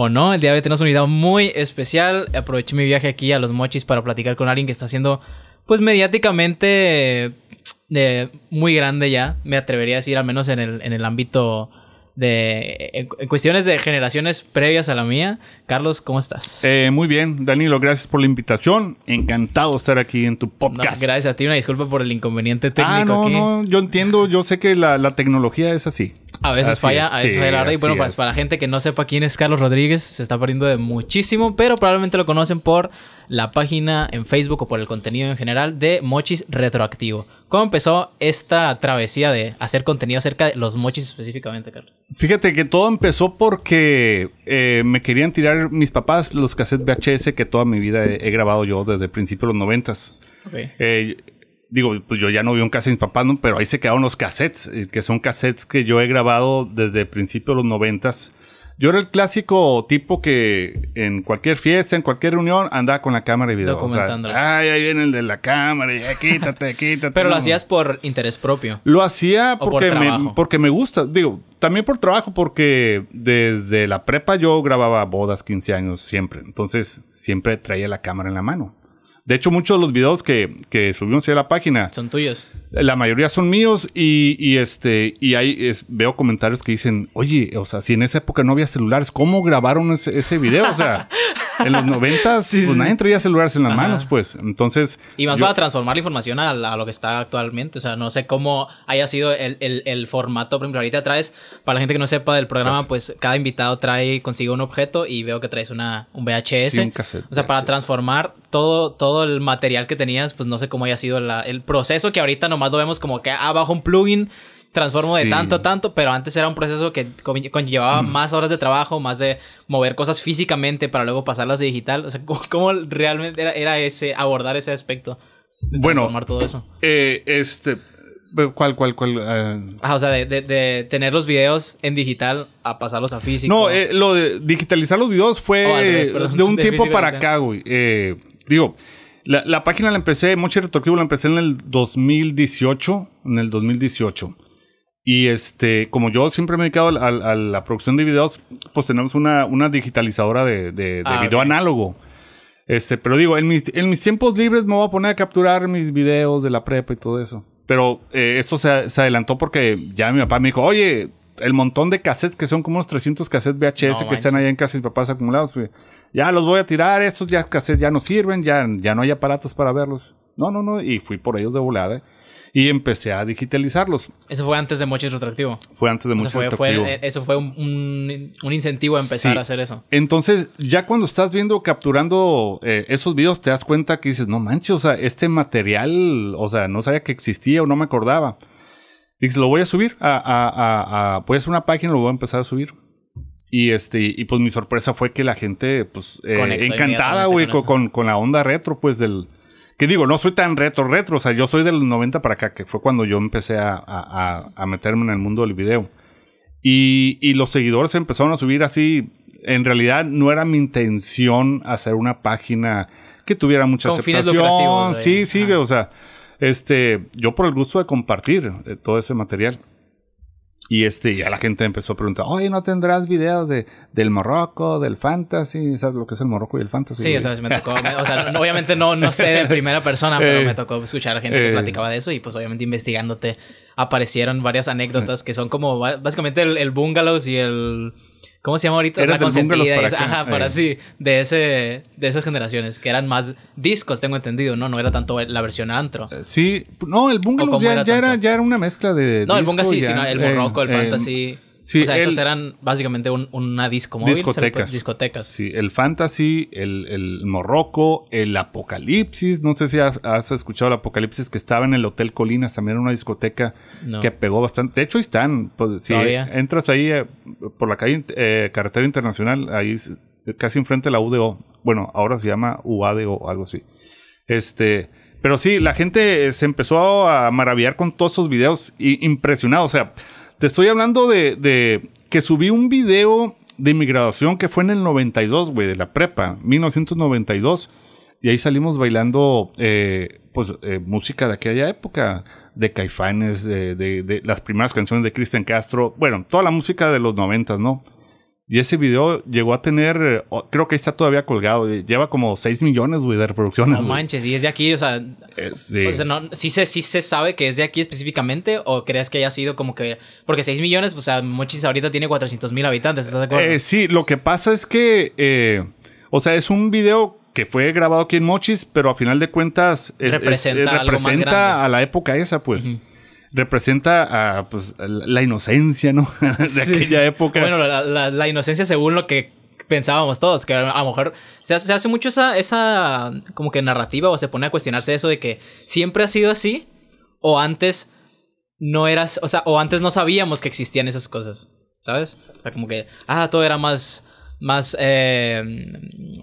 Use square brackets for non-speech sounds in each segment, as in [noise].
o no, el día de hoy tenemos un unidad muy especial. Aproveché mi viaje aquí a Los Mochis para platicar con alguien que está siendo, pues mediáticamente, eh, muy grande ya, me atrevería a decir, al menos el, en el ámbito de en, cuestiones de generaciones previas a la mía. Carlos, ¿cómo estás? Eh, muy bien, Danilo, gracias por la invitación. Encantado de estar aquí en tu podcast. gracias a ti, una disculpa por el inconveniente técnico. Ah, no, no, yo entiendo, yo sé que la, tecnología es así. A veces falla, a veces sí, falla. Y bueno, pues, para, para, la gente que no sepa quién es Carlos Rodríguez, se está perdiendo de muchísimo, pero probablemente lo conocen por la página en Facebook o por el contenido en general de Mochis Retroactivo. ¿Cómo empezó esta travesía de hacer contenido acerca de los mochis específicamente, Carlos? Fíjate que todo empezó porque eh, me querían tirar mis papás los cassettes VHS que toda mi vida he, grabado yo desde el principio de los noventas. Eh, digo, pues yo ya no vi un cassette de mis papás, pero ahí se quedaron los cassettes, eh, que son cassettes que yo he grabado desde el principio de los noventas yo era el clásico tipo que en cualquier fiesta, en cualquier reunión, andaba con la cámara y video. Ay, ahí viene el de la cámara, y, quítate, [laughs] quítate. Pero lo hacías por interés propio. Lo hacía porque, me, porque me gusta. Digo, también por trabajo, porque desde la prepa yo grababa bodas, 15 años, siempre. Entonces, siempre traía la cámara en la mano. De hecho, muchos de los videos que, que subimos a la página. Son tuyos. La mayoría son míos y, este, y ahí es, veo comentarios que dicen, oye, o sea, si en esa época no había celulares, ¿cómo grabaron ese, ese video? O sea, [laughs] en los noventas, pues nadie traía celulares en las manos, pues. Entonces. Y más para transformar la información a, lo que está actualmente. O sea, no sé cómo haya sido el, formato. Por ejemplo, ahorita traes, para la gente que no sepa del programa, pues, cada invitado trae consigo un objeto y veo que traes una, un VHS. Sí, un O sea, para transformar todo, todo el material que tenías, pues no sé cómo haya sido el proceso que ahorita nomás lo vemos como que abajo ah, un plugin transformo de tanto a tanto, pero antes era un proceso que conllevaba más horas de trabajo, más de mover cosas físicamente para luego pasarlas a digital. O sea, ¿cómo, realmente era, ese abordar ese aspecto? Bueno, bueno, todo eso. Eh, este, ¿Cuál, cuál, cuál? Ah. Ah, o sea, de, tener los videos en digital a pasarlos a físico. No, eh, lo de digitalizar los videos fue oh, de un tiempo para acá, güey. Eh, digo, la, página la empecé, mucho Retroactivo la empecé en el 2018. En el 2018. Y este, como yo siempre me he dedicado a, la producción de videos, pues tenemos una, una digitalizadora de, ah, video análogo. Este, pero digo, en mis, tiempos libres me voy a poner a capturar mis videos de la prepa y todo eso. Pero eh, esto se, adelantó porque ya mi papá me dijo, oye, el montón de cassettes que son como unos 300 cassettes VHS que están allá en casa de mis papás acumulados, pues, ya los voy a tirar, estos ya cassettes ya no sirven, ya, ya no hay aparatos para verlos. No, no, no. Y fui por ellos de volada y empecé a digitalizarlos. Eso fue antes de Mochis Retractivo. Fue antes de Mochis eso eh, eso fue un, incentivo a empezar a hacer eso. Entonces, ya cuando estás viendo, capturando eh, esos videos, te das cuenta que dices, no manches, o sea, este material, o sea, no sabía que existía o no me acordaba. Dices, lo voy a subir a, a, a, pues una página, lo voy a empezar a subir. Y este, y pues mi sorpresa fue que la gente, pues, eh, encantada, güey, con la onda retro, pues, del, que digo, no soy tan retro, retro. O sea, yo soy del 90 para acá, que fue cuando yo empecé a, meterme en el mundo del video. Y, los seguidores empezaron a subir así. En realidad, no era mi intención hacer una página que tuviera mucha aceptación. Sí, sí, o sea, este, yo por el gusto de compartir eh, todo ese material. Y este, ya la gente empezó a preguntar, oye, ¿no tendrás videos de, del Morroco, del Fantasy? ¿Sabes lo que es el Morroco y el Fantasy? Sí, o sea, me tocó, o sea obviamente no, no sé de primera persona, pero eh, me tocó escuchar a gente que eh. platicaba de eso y pues obviamente investigándote aparecieron varias anécdotas que son como básicamente el Bungalows y el... ¿Cómo se llama ahorita? Era la consentida. para ajá, para eh. sí, de, ese, de esas generaciones, que eran más discos, tengo entendido, ¿no? No era tanto la versión antro. Eh, sí, no, el Bungalows ya, ya, era, ya, era, una mezcla de. No, el bunga sí, sino el borroco, el eh, fantasy. Sí, o sea, esas eran básicamente una disco Discotecas. discotecas. Sí, el fantasy, el, morroco, el apocalipsis. No sé si has, escuchado el apocalipsis que estaba en el Hotel Colinas, también era una discoteca que pegó bastante. De hecho, ahí están. Pues, si entras ahí eh, por la calle eh, Carretera Internacional, ahí casi enfrente de la UDO. Bueno, ahora se llama UADO, algo así. Este. Pero sí, la gente se empezó a maravillar con todos esos videos, y, impresionado. O sea, te estoy hablando de, que subí un video de mi graduación que fue en el 92, güey, de la prepa, 1992. Y ahí salimos bailando, eh, pues, eh, música de aquella época, de Caifanes, de, de, las primeras canciones de Cristian Castro, bueno, toda la música de los 90, ¿no? Y ese video llegó a tener, creo que está todavía colgado, eh, lleva como 6 millones, güey, de reproducciones. No manches, y es de aquí, o sea, eh, pues, sí. ¿sí, se, sabe que es de aquí específicamente o crees que haya sido como que, porque 6 millones, pues, o sea, Mochis ahorita tiene 400 mil habitantes, ¿estás de acuerdo? Eh, sí, lo que pasa es que, o sea, es un video que fue grabado aquí en Mochis, pero a final de cuentas representa, a la época esa, pues representa a, pues, la inocencia, ¿no? [laughs] de aquella época. Bueno, la, inocencia según lo que pensábamos todos, que a lo mejor se hace, mucho esa, esa como que narrativa o se pone a cuestionarse eso de que siempre ha sido así o antes no eras, o sea, o antes no sabíamos que existían esas cosas, ¿sabes? O sea, como que, ah, todo era más, más eh,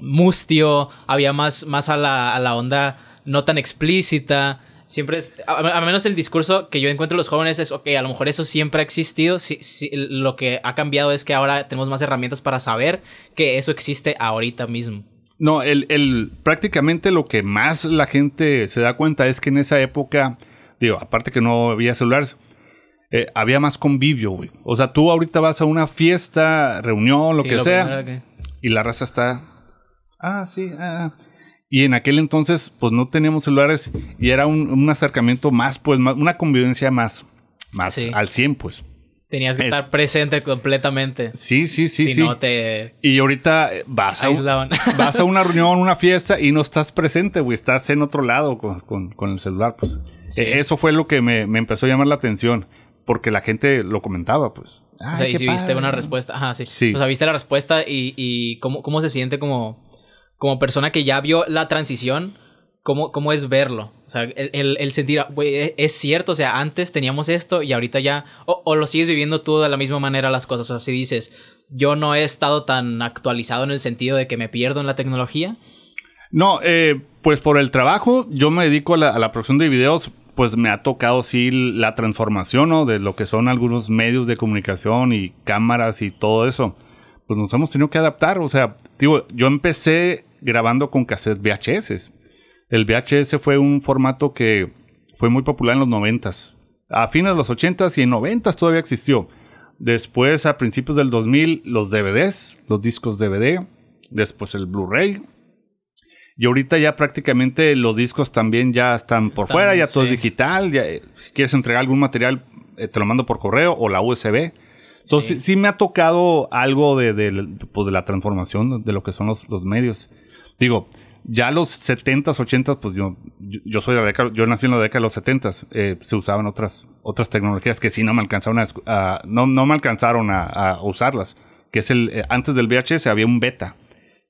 mustio, había más, más a la, a la onda no tan explícita. Siempre es, a, menos el discurso que yo encuentro los jóvenes es, ok, a lo mejor eso siempre ha existido, si, lo que ha cambiado es que ahora tenemos más herramientas para saber que eso existe ahorita mismo. No, el, el, prácticamente lo que más la gente se da cuenta es que en esa época, digo, aparte que no había celulares, eh, había más convivio, güey. O sea, tú ahorita vas a una fiesta, reunión, lo que sea, y la raza está... Ah, sí, ah... Y en aquel entonces, pues no teníamos celulares y era un, acercamiento más, pues, más, una convivencia más, más al 100, pues. Tenías que estar presente completamente. Sí, sí, sí. no te. Y ahorita eh, [laughs] vas a, una reunión, una fiesta y no estás presente, güey. Estás en otro lado con, el celular, pues. E, eso fue lo que me, empezó a llamar la atención. Porque la gente lo comentaba, pues. o sea, y viste una respuesta. Ajá, sí. O sea, viste la respuesta y, cómo, cómo se siente como como persona que ya vio la transición, ¿cómo, cómo es verlo? O sea, el, sentir, ah, e-, es cierto, o sea, antes teníamos esto y ahorita ya, o, lo sigues viviendo tú de la misma manera las cosas, o sea, si dices, yo no he estado tan actualizado en el sentido de que me pierdo en la tecnología. No, eh, pues por el trabajo, yo me dedico a la, a la producción de videos, pues me ha tocado sí la transformación ¿no? de lo que son algunos medios de comunicación y cámaras y todo eso pues nos hemos tenido que adaptar. O sea, digo, yo empecé grabando con cassette VHS. El VHS fue un formato que fue muy popular en los noventas, A fines de los 80s y en 90s todavía existió. Después, a principios del 2000, los DVDs, los discos DVD. Después el Blu-ray. Y ahorita ya prácticamente los discos también ya están por fuera, ya todo es digital. Eh, si quieres entregar algún material, eh, te lo mando por correo o la USB. Entonces, sí. me ha tocado algo de, pues, de la transformación de lo que son los, los medios. Digo, ya los 70s, 80s, pues yo, yo soy de la yo nací en la década de los 70s, eh, se usaban otras, otras tecnologías que sí no me alcanzaron a, no, no me alcanzaron a, usarlas, que es el, eh, antes del VHS había un beta,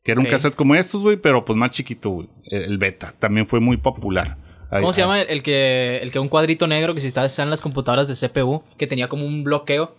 que era un cassette como estos, güey, pero pues más chiquito, el beta, también fue muy popular. ¿Cómo se ah. llama el que, el que un cuadrito negro que si está en las computadoras de CPU, que tenía como un bloqueo?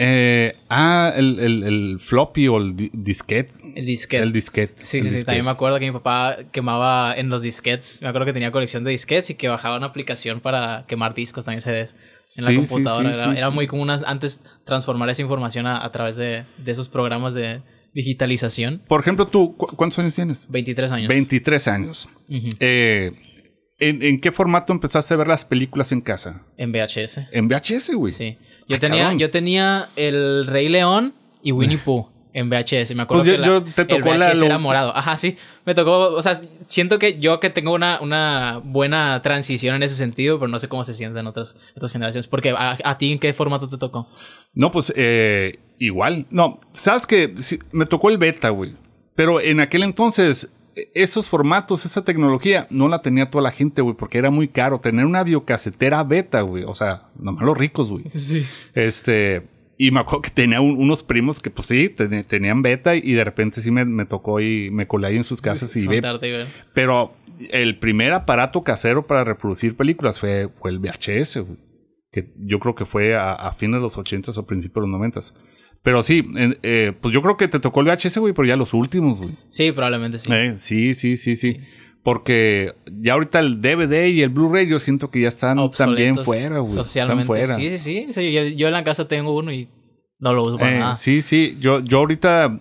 Eh, ah, el, floppy o el disquete. El disquete. El disquete. Sí, sí, sí. También me acuerdo que mi papá quemaba en los disquetes. Me acuerdo que tenía colección de disquetes y que bajaba una aplicación para quemar discos también CDs en la computadora. era, muy común antes transformar esa información a, través de, esos programas de digitalización. Por ejemplo, tú, ¿cuántos años tienes? 23 años. 23 años. Eh, ¿En, ¿En, qué formato empezaste a ver las películas en casa? En VHS. En VHS, güey. Sí. Yo ah, tenía, yo tenía el Rey León y Winnie [laughs] Pooh en VHS. Me acuerdo pues yo, que te tocó el VHS era morado. Ajá, sí. Me tocó, o sea, siento que yo que tengo una, una buena transición en ese sentido, pero no sé cómo se sienten otras, otras generaciones. Porque a, ti, ¿en qué formato te tocó? No, pues eh, igual. No, sabes que me tocó el beta, güey. Pero en aquel entonces esos formatos, esa tecnología, no la tenía toda la gente, güey, porque era muy caro. Tener una biocasetera beta, güey. O sea, nomás los ricos, güey. Sí. Este. Y me acuerdo que tenía unos primos que, pues sí, tenían beta y de repente sí me, tocó y me colé ahí en sus casas y ve. Pero el primer aparato casero para reproducir películas fue, el VHS, güey. Que yo creo que fue a, fines de los ochentas o principios de los 90 pero sí, eh, pues yo creo que te tocó el VHS, güey, pero ya los últimos, güey. Sí, probablemente sí. Eh, sí, sí, sí, sí, Porque ya ahorita el DVD y el Blu-ray yo siento que ya están también fuera, güey. Socialmente. fuera. Sí, sí, sí. yo, en la casa tengo uno y no lo uso para eh, nada. Sí, sí. Yo, yo ahorita,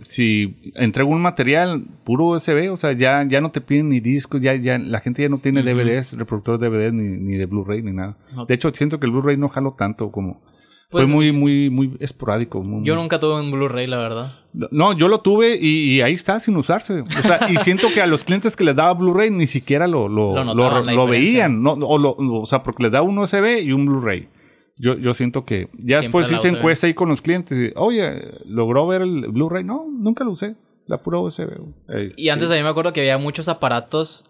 si entrego un material puro USB, o sea, ya, ya no te piden ni discos, ya, ya la gente ya no tiene DVDs, reproductores de DVDs ni, ni de Blu-ray ni nada. De hecho, siento que el Blu-ray no jalo tanto como fue pues, muy, eh, muy, muy esporádico. yo nunca tuve un Blu-ray, la verdad. No, yo lo tuve y, ahí está sin usarse. O sea, y siento que a los clientes que les daba Blu-ray ni siquiera lo, lo, veían. No, o, o, sea, porque les da un USB y un Blu-ray. Yo, yo siento que ya después hice encuesta ahí con los clientes. Oye, ¿logró ver el Blu-ray? No, nunca lo usé. La pura USB. y antes a mí me acuerdo que había muchos aparatos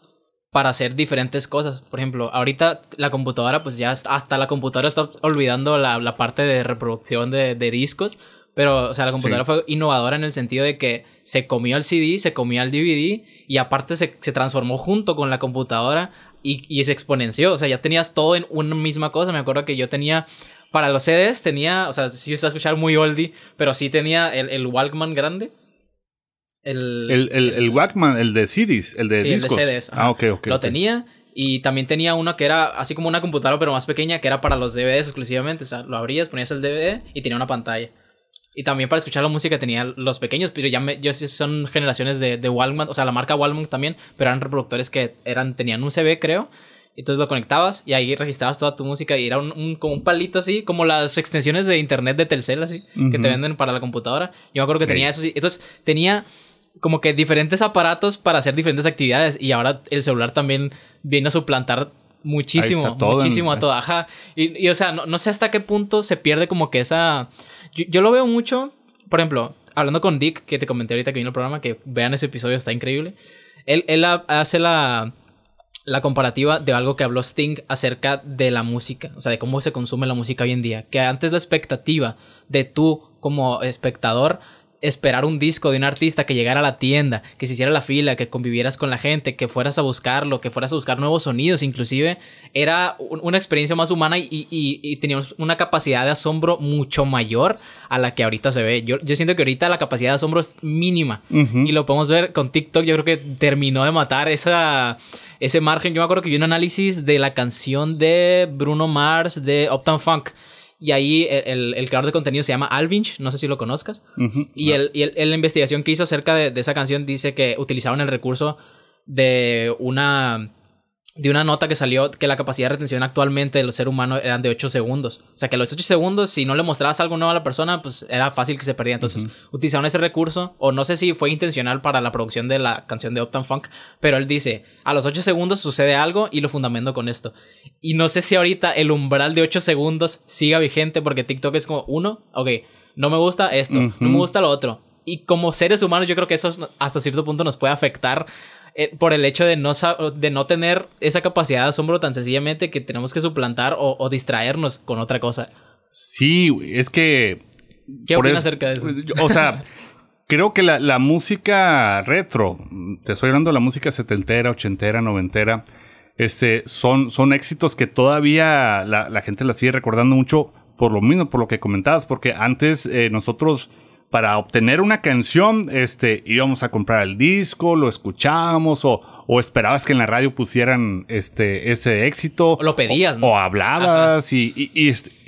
para hacer diferentes cosas. Por ejemplo, ahorita la computadora, pues ya hasta la computadora está olvidando la, parte de reproducción de, discos. Pero, o sea, la computadora fue innovadora en el sentido de que se comió el CD, se comió el DVD y aparte se, transformó junto con la computadora y, y, se exponenció. O sea, ya tenías todo en una misma cosa. Me acuerdo que yo tenía. Para los CDs tenía, o sea, si a escuchar muy oldie, pero sí tenía el, el Walkman grande el, el, el, Walkman, el de CDs, el de sí, discos. El de CDs, ah, ok, ok. Lo tenía. Y también tenía uno que era así como una computadora, pero más pequeña, que era para los DVDs exclusivamente. O sea, lo abrías, ponías el DVD y tenía una pantalla. Y también para escuchar la música tenía los pequeños, pero ya me, yo son generaciones de, de Walkman, o sea, la marca Walkman también, pero eran reproductores que eran, tenían un CB, creo. Entonces lo conectabas y ahí registrabas toda tu música y era un, como un palito así, como las extensiones de internet de Telcel así, que te venden para la computadora. Yo me acuerdo que tenía eso. Entonces tenía como que diferentes aparatos para hacer diferentes actividades y ahora el celular también viene a suplantar muchísimo, muchísimo a todo, ajá. Y, y o sea, no, sé hasta qué punto se pierde como que esa... Yo, lo veo mucho, por ejemplo, hablando con Dick, que te comenté ahorita que vino el programa, que vean ese episodio, está increíble. Él, él hace la, la comparativa de algo que habló Sting acerca de la música, o sea, de cómo se consume la música hoy en día, que antes la expectativa de tú como espectador esperar un disco de un artista que llegara a la tienda, que se hiciera la fila, que convivieras con la gente, que fueras a buscarlo, que fueras a buscar nuevos sonidos, inclusive, era una experiencia más humana y, teníamos una capacidad de asombro mucho mayor a la que ahorita se ve. Yo, siento que ahorita la capacidad de asombro es mínima y lo podemos ver con TikTok, yo creo que terminó de matar esa ese margen. Yo me acuerdo que vi un análisis de la canción de Bruno Mars de Uptown Funk. Y ahí e, el, el, creador de contenido se llama Alvinch, no sé si lo conozcas. y, el, y la investigación que hizo acerca de, de, esa canción dice que utilizaron el recurso de una de una nota que salió que la capacidad de retención actualmente del ser humano eran de 8 segundos. O sea, que a los 8 segundos, si no le mostrabas algo nuevo a la persona, pues era fácil que se perdiera. Entonces, utilizaron ese recurso, o no sé si fue intencional para la producción de la canción de Optan Funk, pero él dice, a los 8 segundos sucede algo y lo fundamento con esto. Y no sé si ahorita el umbral de 8 segundos siga vigente porque TikTok es como, uno, ok, no me gusta esto, no me gusta lo otro. Y como seres humanos, yo creo que eso hasta cierto punto nos puede afectar eh, por el hecho de no, de no tener esa capacidad de asombro tan sencillamente que tenemos que suplantar o, distraernos con otra cosa. Sí, es que... ¿Qué opinas acerca de eso? O sea, creo que la, música retro, te estoy hablando de la música setentera, ochentera, noventera, este, son, son éxitos que todavía la, gente la sigue recordando mucho por lo mismo, por lo que comentabas, porque antes eh, nosotros para obtener una canción, este, íbamos a comprar el disco, lo escuchábamos o, esperabas que en la radio pusieran este, ese éxito. O lo pedías, ¿no? o hablabas y,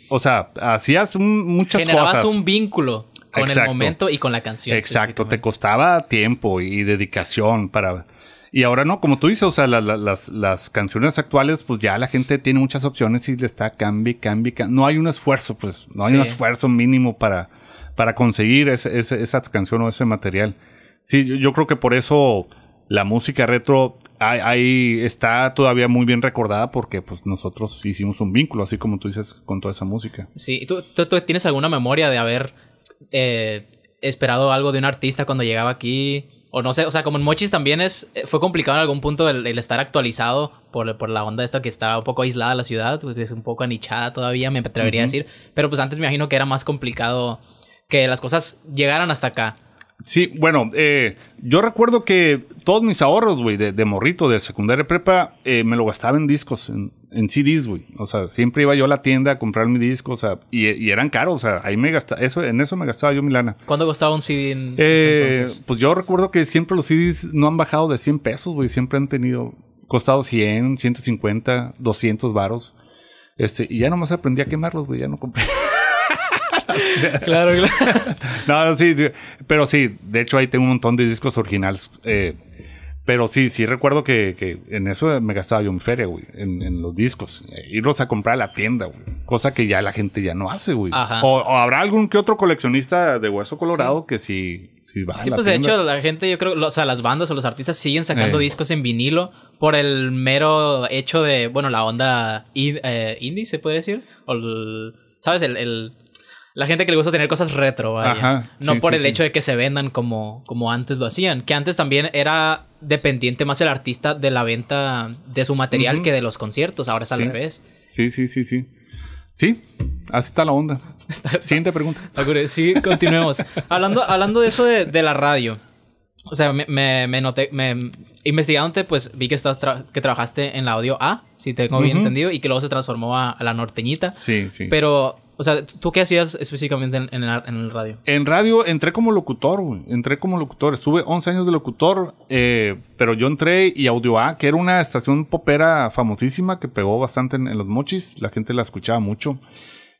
o sea, hacías un, muchas cosas. Generabas un vínculo con el momento y con la canción. Exacto, te costaba tiempo y dedicación para... Y ahora no, como tú dices, o sea, las, canciones actuales, pues ya la gente tiene muchas opciones y le está cambi, cambi, cambi. No hay un esfuerzo, pues, no hay un esfuerzo mínimo para, para conseguir esa canción o ese material. Sí, yo, creo que por eso la música retro ahí está todavía muy bien recordada porque pues nosotros hicimos un vínculo, así como tú dices, con toda esa música. Sí, ¿tú, tienes alguna memoria de haber eh, esperado algo de un artista cuando llegaba aquí? O no sé, o sea, como en Mochis también es, eh, fue complicado en algún punto el, estar actualizado por, por, la onda esta que está un poco aislada la ciudad, pues es un poco anichada todavía, me atrevería a decir, pero pues antes me imagino que era más complicado que las cosas llegaran hasta acá. Sí, bueno, eh, yo recuerdo que todos mis ahorros, güey, de, morrito, de secundaria prepa, eh, me lo gastaba en discos, en, CDs, güey. O sea, siempre iba yo a la tienda a comprar mi disco, o sea, y, eran caros, o sea, ahí me gastaba, eso, en eso me gastaba yo mi lana. ¿Cuánto costaba un CD en eh, Pues yo recuerdo que siempre los CDs no han bajado de 100 pesos, güey, siempre han tenido, costado 100, 150, 200 varos. Este, y ya nomás aprendí a quemarlos, güey, ya no compré. [laughs] [laughs] claro, claro. [laughs] no, sí, pero sí, de hecho ahí tengo un montón de discos originales. Eh, pero sí, sí recuerdo que, en eso me gastaba yo mi feria, güey, en, los discos. Eh, irlos a comprar a la tienda, güey. Cosa que ya la gente ya no hace, güey. O, habrá algún que otro coleccionista de hueso colorado que sí, sí va. Sí, pues de hecho la gente, yo creo, o sea, las bandas o los artistas siguen sacando eh. discos en vinilo por el mero hecho de, bueno, la onda indie, se puede decir. ¿Sabes? el la gente que le gusta tener cosas retro, vaya. no por el hecho de que se vendan como, como antes lo hacían. Que antes también era dependiente más el artista de la venta de su material que de los conciertos. Ahora es al revés. Sí, sí, sí, sí. Sí, así está la onda. [laughs] Siguiente pregunta. [laughs] Sí, continuemos. hablando, hablando de eso de, la radio. O sea, me, me, me noté, investigándote, pues vi que estás que trabajaste en la audio A, si tengo bien entendido, y que luego se transformó a, la norteñita. Sí, sí. Pero o sea, ¿tú qué hacías específicamente en, el, radio? En radio entré como locutor, güey. Entré como locutor. Estuve 11 años de locutor, eh, pero yo entré y Audio A, que era una estación popera famosísima que pegó bastante en, los mochis. La gente la escuchaba mucho.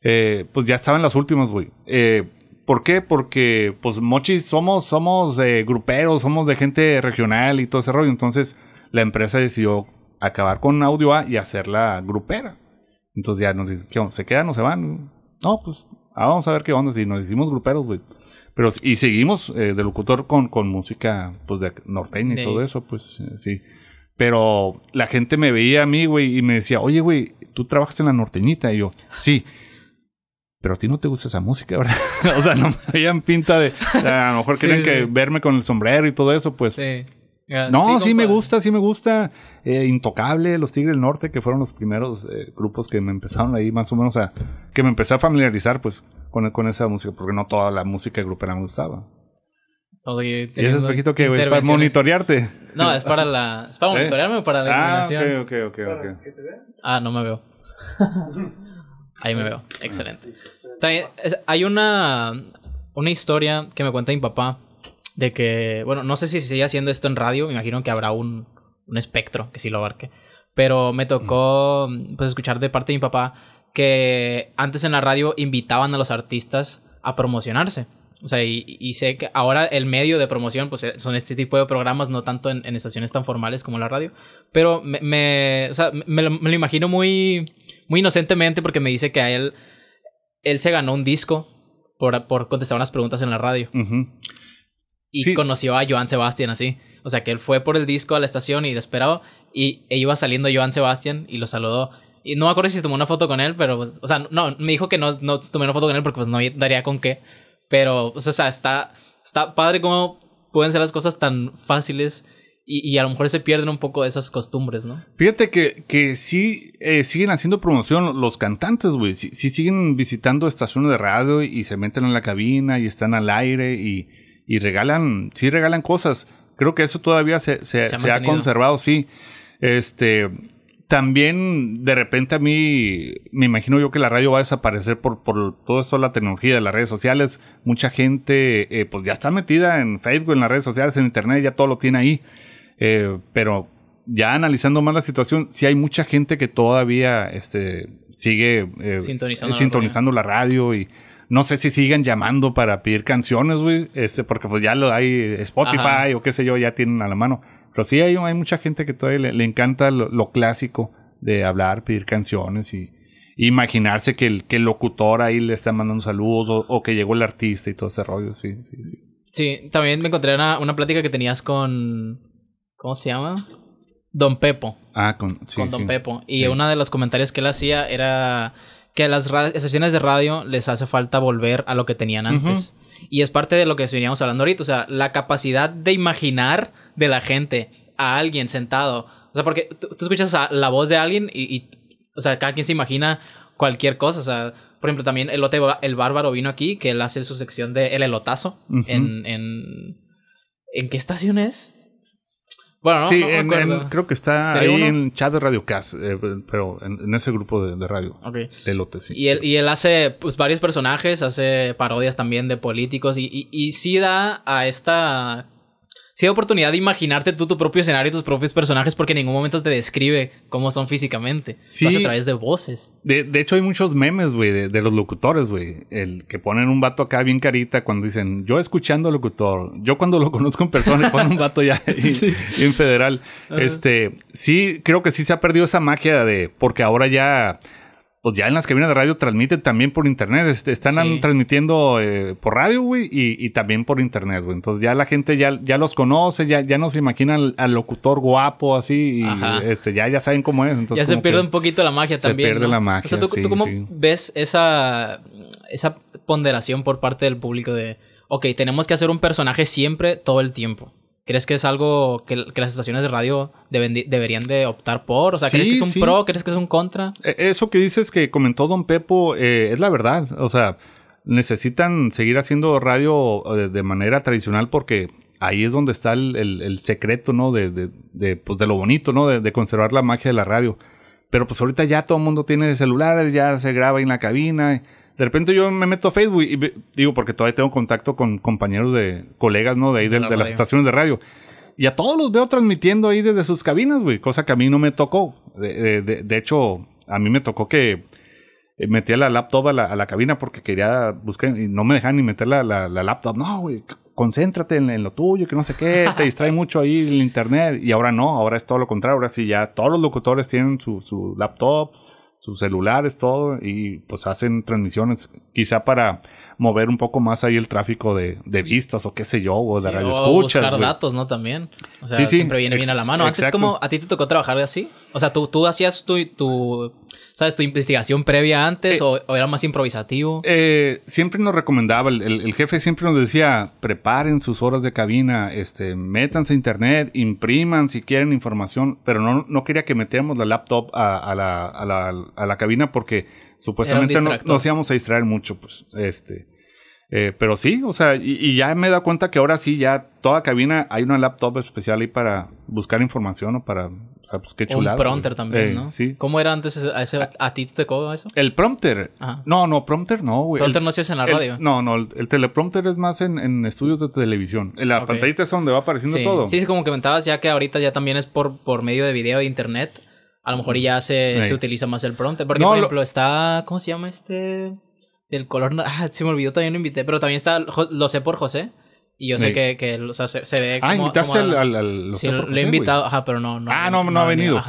Eh, pues ya estaban las últimas, güey. Eh, ¿Por qué? Porque, pues, mochis somos, somos gruperos, somos de gente regional y todo ese rollo. Entonces, la empresa decidió acabar con Audio A y hacerla grupera. Entonces ya nos dicen, ¿qué, ¿se quedan o se van? no, pues, ah, vamos a ver qué onda, si nos hicimos gruperos, güey. Pero, y seguimos eh, de locutor con, con música, pues, de norteña y todo eso, pues, eh, sí. Pero la gente me veía a mí, güey, y me decía, oye, güey, tú trabajas en la norteñita. Y yo, sí. Pero a ti no te gusta esa música, ¿verdad? [laughs] o sea, no me veían pinta de. A lo mejor [laughs] quieren que verme con el sombrero y todo eso, pues. Sí. Ah, no, sí, me gusta, sí me gusta. Eh, Intocable, Los Tigres del Norte, que fueron los primeros eh, grupos que me empezaron ahí más o menos a... Que me empecé a familiarizar pues con, esa música, porque no toda la música grupera me gustaba. ¿Y ese espejito que es para monitorearte? No, es para la... ¿Es para [laughs] ¿Eh? monitorearme o para la ah, iluminación? Ah, ok, ok, ok. Ah, no me veo. [laughs] ahí me veo. Excelente. hay una, una historia que me cuenta mi papá de que, bueno, no sé si se sigue haciendo esto en radio, me imagino que habrá un, espectro que sí lo abarque, pero me tocó mm, pues escuchar de parte de mi papá que antes en la radio invitaban a los artistas a promocionarse. O sea, y, sé que ahora el medio de promoción pues eh, son este tipo de programas, no tanto en, estaciones tan formales como la radio, pero me, lo, imagino muy, muy inocentemente porque me dice que a él, él se ganó un disco por, contestar unas preguntas en la radio y conoció a Joan Sebastián así. O sea, que él fue por el disco a la estación y lo esperaba y e iba saliendo Joan Sebastián y lo saludó. Y no me acuerdo si tomó una foto con él, pero, pues, o sea, no, me dijo que no, no tomé una foto con él porque pues no daría con qué. Pero, pues, o sea, está, está padre cómo pueden ser las cosas tan fáciles y, a lo mejor se pierden un poco esas costumbres, ¿no? Fíjate que, que sí eh, siguen haciendo promoción los cantantes, güey. sí, siguen visitando estaciones de radio y se meten en la cabina y están al aire y y regalan, sí regalan cosas. Creo que eso todavía se, ha, conservado, sí. Este, también de repente a mí me imagino yo que la radio va a desaparecer por, por todo esto la tecnología, de las redes sociales. Mucha gente eh, pues ya está metida en Facebook, en las redes sociales, en internet, ya todo lo tiene ahí. Eh, pero ya analizando más la situación, sí hay mucha gente que todavía este, sigue eh, sintonizando, la radio y no sé si siguen llamando para pedir canciones, güey. Este, porque pues ya lo hay eh, Spotify o qué sé yo, ya tienen a la mano. Pero sí hay, hay mucha gente que todavía le, encanta lo, clásico de hablar, pedir canciones y imaginarse que el, locutor ahí le está mandando saludos o, que llegó el artista y todo ese rollo. Sí, sí, sí. Sí, también me encontré una, plática que tenías con. ¿Cómo se llama? Don Pepo. Ah, con, sí, con Don Pepo. Y una de las comentarios que él hacía era que a las estaciones de radio les hace falta volver a lo que tenían antes. Y es parte de lo que veníamos hablando ahorita, o sea, la capacidad de imaginar de la gente a alguien sentado. O sea, porque tú, escuchas la voz de alguien y, o sea, cada quien se imagina cualquier cosa, o sea, por ejemplo, también el Bárbaro vino aquí, que él hace su sección de El Elotazo en, en... ¿En qué estación es? Bueno, creo que está ahí en chat de Radio Cast, eh, pero en, ese grupo de, radio. Ok. De sí. Y él, y él hace pues, varios personajes, hace parodias también de políticos y, y sí da a esta sea oportunidad de imaginarte tú tu propio escenario y tus propios personajes porque en ningún momento te describe cómo son físicamente. Sí. a través de voces. De, hecho, hay muchos memes, güey, de, los locutores, güey. El que ponen un vato acá bien carita cuando dicen, yo escuchando locutor. Yo cuando lo [laughs] conozco en persona, y ponen un vato ya [laughs] en federal. Este, sí, creo que sí se ha perdido esa magia de, porque ahora ya pues ya en las que cabinas de radio transmiten también por internet. Este, están transmitiendo eh, por radio, güey, y, también por internet, güey. Entonces ya la gente ya, ya los conoce, ya, ya no se imaginan al, locutor guapo así, y este, ya, ya saben cómo es. Entonces, ya se pierde un poquito la magia también. Se pierde la magia. O sea, ¿tú, cómo ves esa, esa ponderación por parte del público de, ok, tenemos que hacer un personaje siempre, todo el tiempo? ¿Crees que es algo que, las estaciones de radio deberían de optar por? O sea, ¿crees que es un pro? ¿Crees que es un contra? E, eso que dices que comentó Don Pepo eh, es la verdad. O sea, necesitan seguir haciendo radio eh, de manera tradicional porque ahí es donde está el, secreto, ¿no? De, de, pues, lo bonito, ¿no? De, conservar la magia de la radio. Pero pues ahorita ya todo el mundo tiene celulares, ya se graba en la cabina de repente yo me meto a Facebook y digo, porque todavía tengo contacto con compañeros de colegas, ¿no? De ahí de, las estaciones de radio. Y a todos los veo transmitiendo ahí desde sus cabinas, güey, cosa que a mí no me tocó. De, hecho, a mí me tocó que eh, metía la laptop a la, cabina porque quería buscar y no me dejaban ni meter la, laptop. No, güey, concéntrate en, lo tuyo, que no sé qué, te distrae mucho ahí el internet. Y ahora no, ahora es todo lo contrario. Ahora sí, ya todos los locutores tienen su, su laptop sus celulares, todo, y pues hacen transmisiones, quizá para mover un poco más ahí el tráfico de, de vistas o qué sé yo, o de radio escuchas. buscar datos, ¿no? También. O sea, siempre viene bien a la mano. Antes, como a ti te tocó trabajar así. O sea, tú, tú hacías tu, ¿Sabes? ¿Tu investigación previa antes eh, o, era más improvisativo? Eh, siempre nos recomendaba, el, jefe siempre nos decía, preparen sus horas de cabina, este, métanse a internet, impriman si quieren información, pero no, quería que metiéramos la laptop a, la, a, la, a la, cabina porque supuestamente no, nos íbamos a distraer mucho, pues, este... Eh, pero sí, o sea, y, ya me he dado cuenta que ahora sí, ya toda cabina hay una laptop especial ahí para buscar información o para. O sea, pues qué chulada. Un prompter también, eh, ¿no? Sí. ¿Cómo era antes ese, a, ti te tocó eso? El prompter. No, no, prompter no, güey. Prompter no se usa en la radio. no, no, el, teleprompter es más en, estudios de televisión. En la pantallita es donde va apareciendo todo. Sí, sí, como que comentabas, ya que ahorita ya también es por, por medio de video e internet. A lo mejor ya se, utiliza más el prompter. Porque, por ejemplo, está. ¿Cómo se llama este? El color. [laughs] Ah, se me olvidó, también lo invité. Pero también está, lo sé por José. Y yo sé que, que o sea, se, ve. Ah, invitaste al. lo, he invitado, ajá, pero no. ah, no, no, ha venido.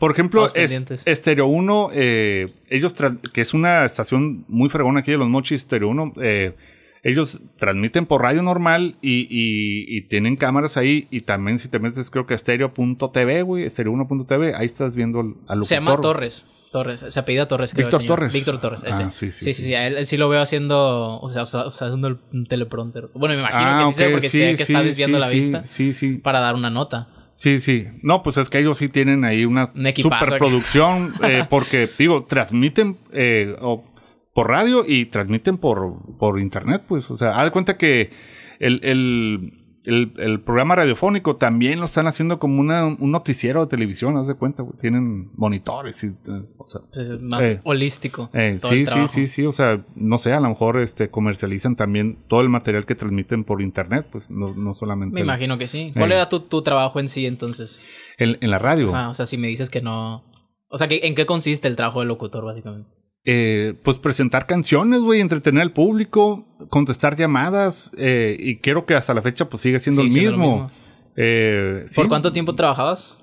Por ejemplo, estereo 1, eh, ellos, que es una estación muy fregona aquí de los Mochis, estereo 1, eh, ellos transmiten por radio normal y, tienen cámaras ahí. Y también, si te metes, creo que estereo.tv, güey, estéreo1.tv, ahí estás viendo al locutor. Se llama Torres. Torres, se apellida Torres. Creo, Víctor Torres. Víctor Torres, ese. sí, sí, sí, sí, sí. Él, sí lo veo haciendo, o sea, haciendo el teleprompter. Bueno, me imagino que sí, sea porque sí, que está desviando la vista sí, sí. para dar una nota. Sí, sí. No, pues es que ellos sí tienen ahí una superproducción porque, digo, transmiten por radio y transmiten por, por internet, pues. O sea, haz de cuenta que el, el el, programa radiofónico también lo están haciendo como una, un noticiero de televisión, haz de cuenta, Tienen monitores y. sea, pues es más eh, holístico. Eh, sí, sí, sí, sí. O sea, no sé, a lo mejor este, comercializan también todo el material que transmiten por internet, pues no, no solamente. Me imagino que sí. ¿Cuál eh, era tu, tu, trabajo en sí entonces? En, en la radio. O sea, o sea, si me dices que no. O sea, ¿en qué consiste el trabajo de locutor, básicamente? Eh, pues presentar canciones, güey, entretener al público, contestar llamadas, eh, y quiero que hasta la fecha pues sigue siendo, el, mismo. Eh, ¿Por cuánto tiempo trabajabas?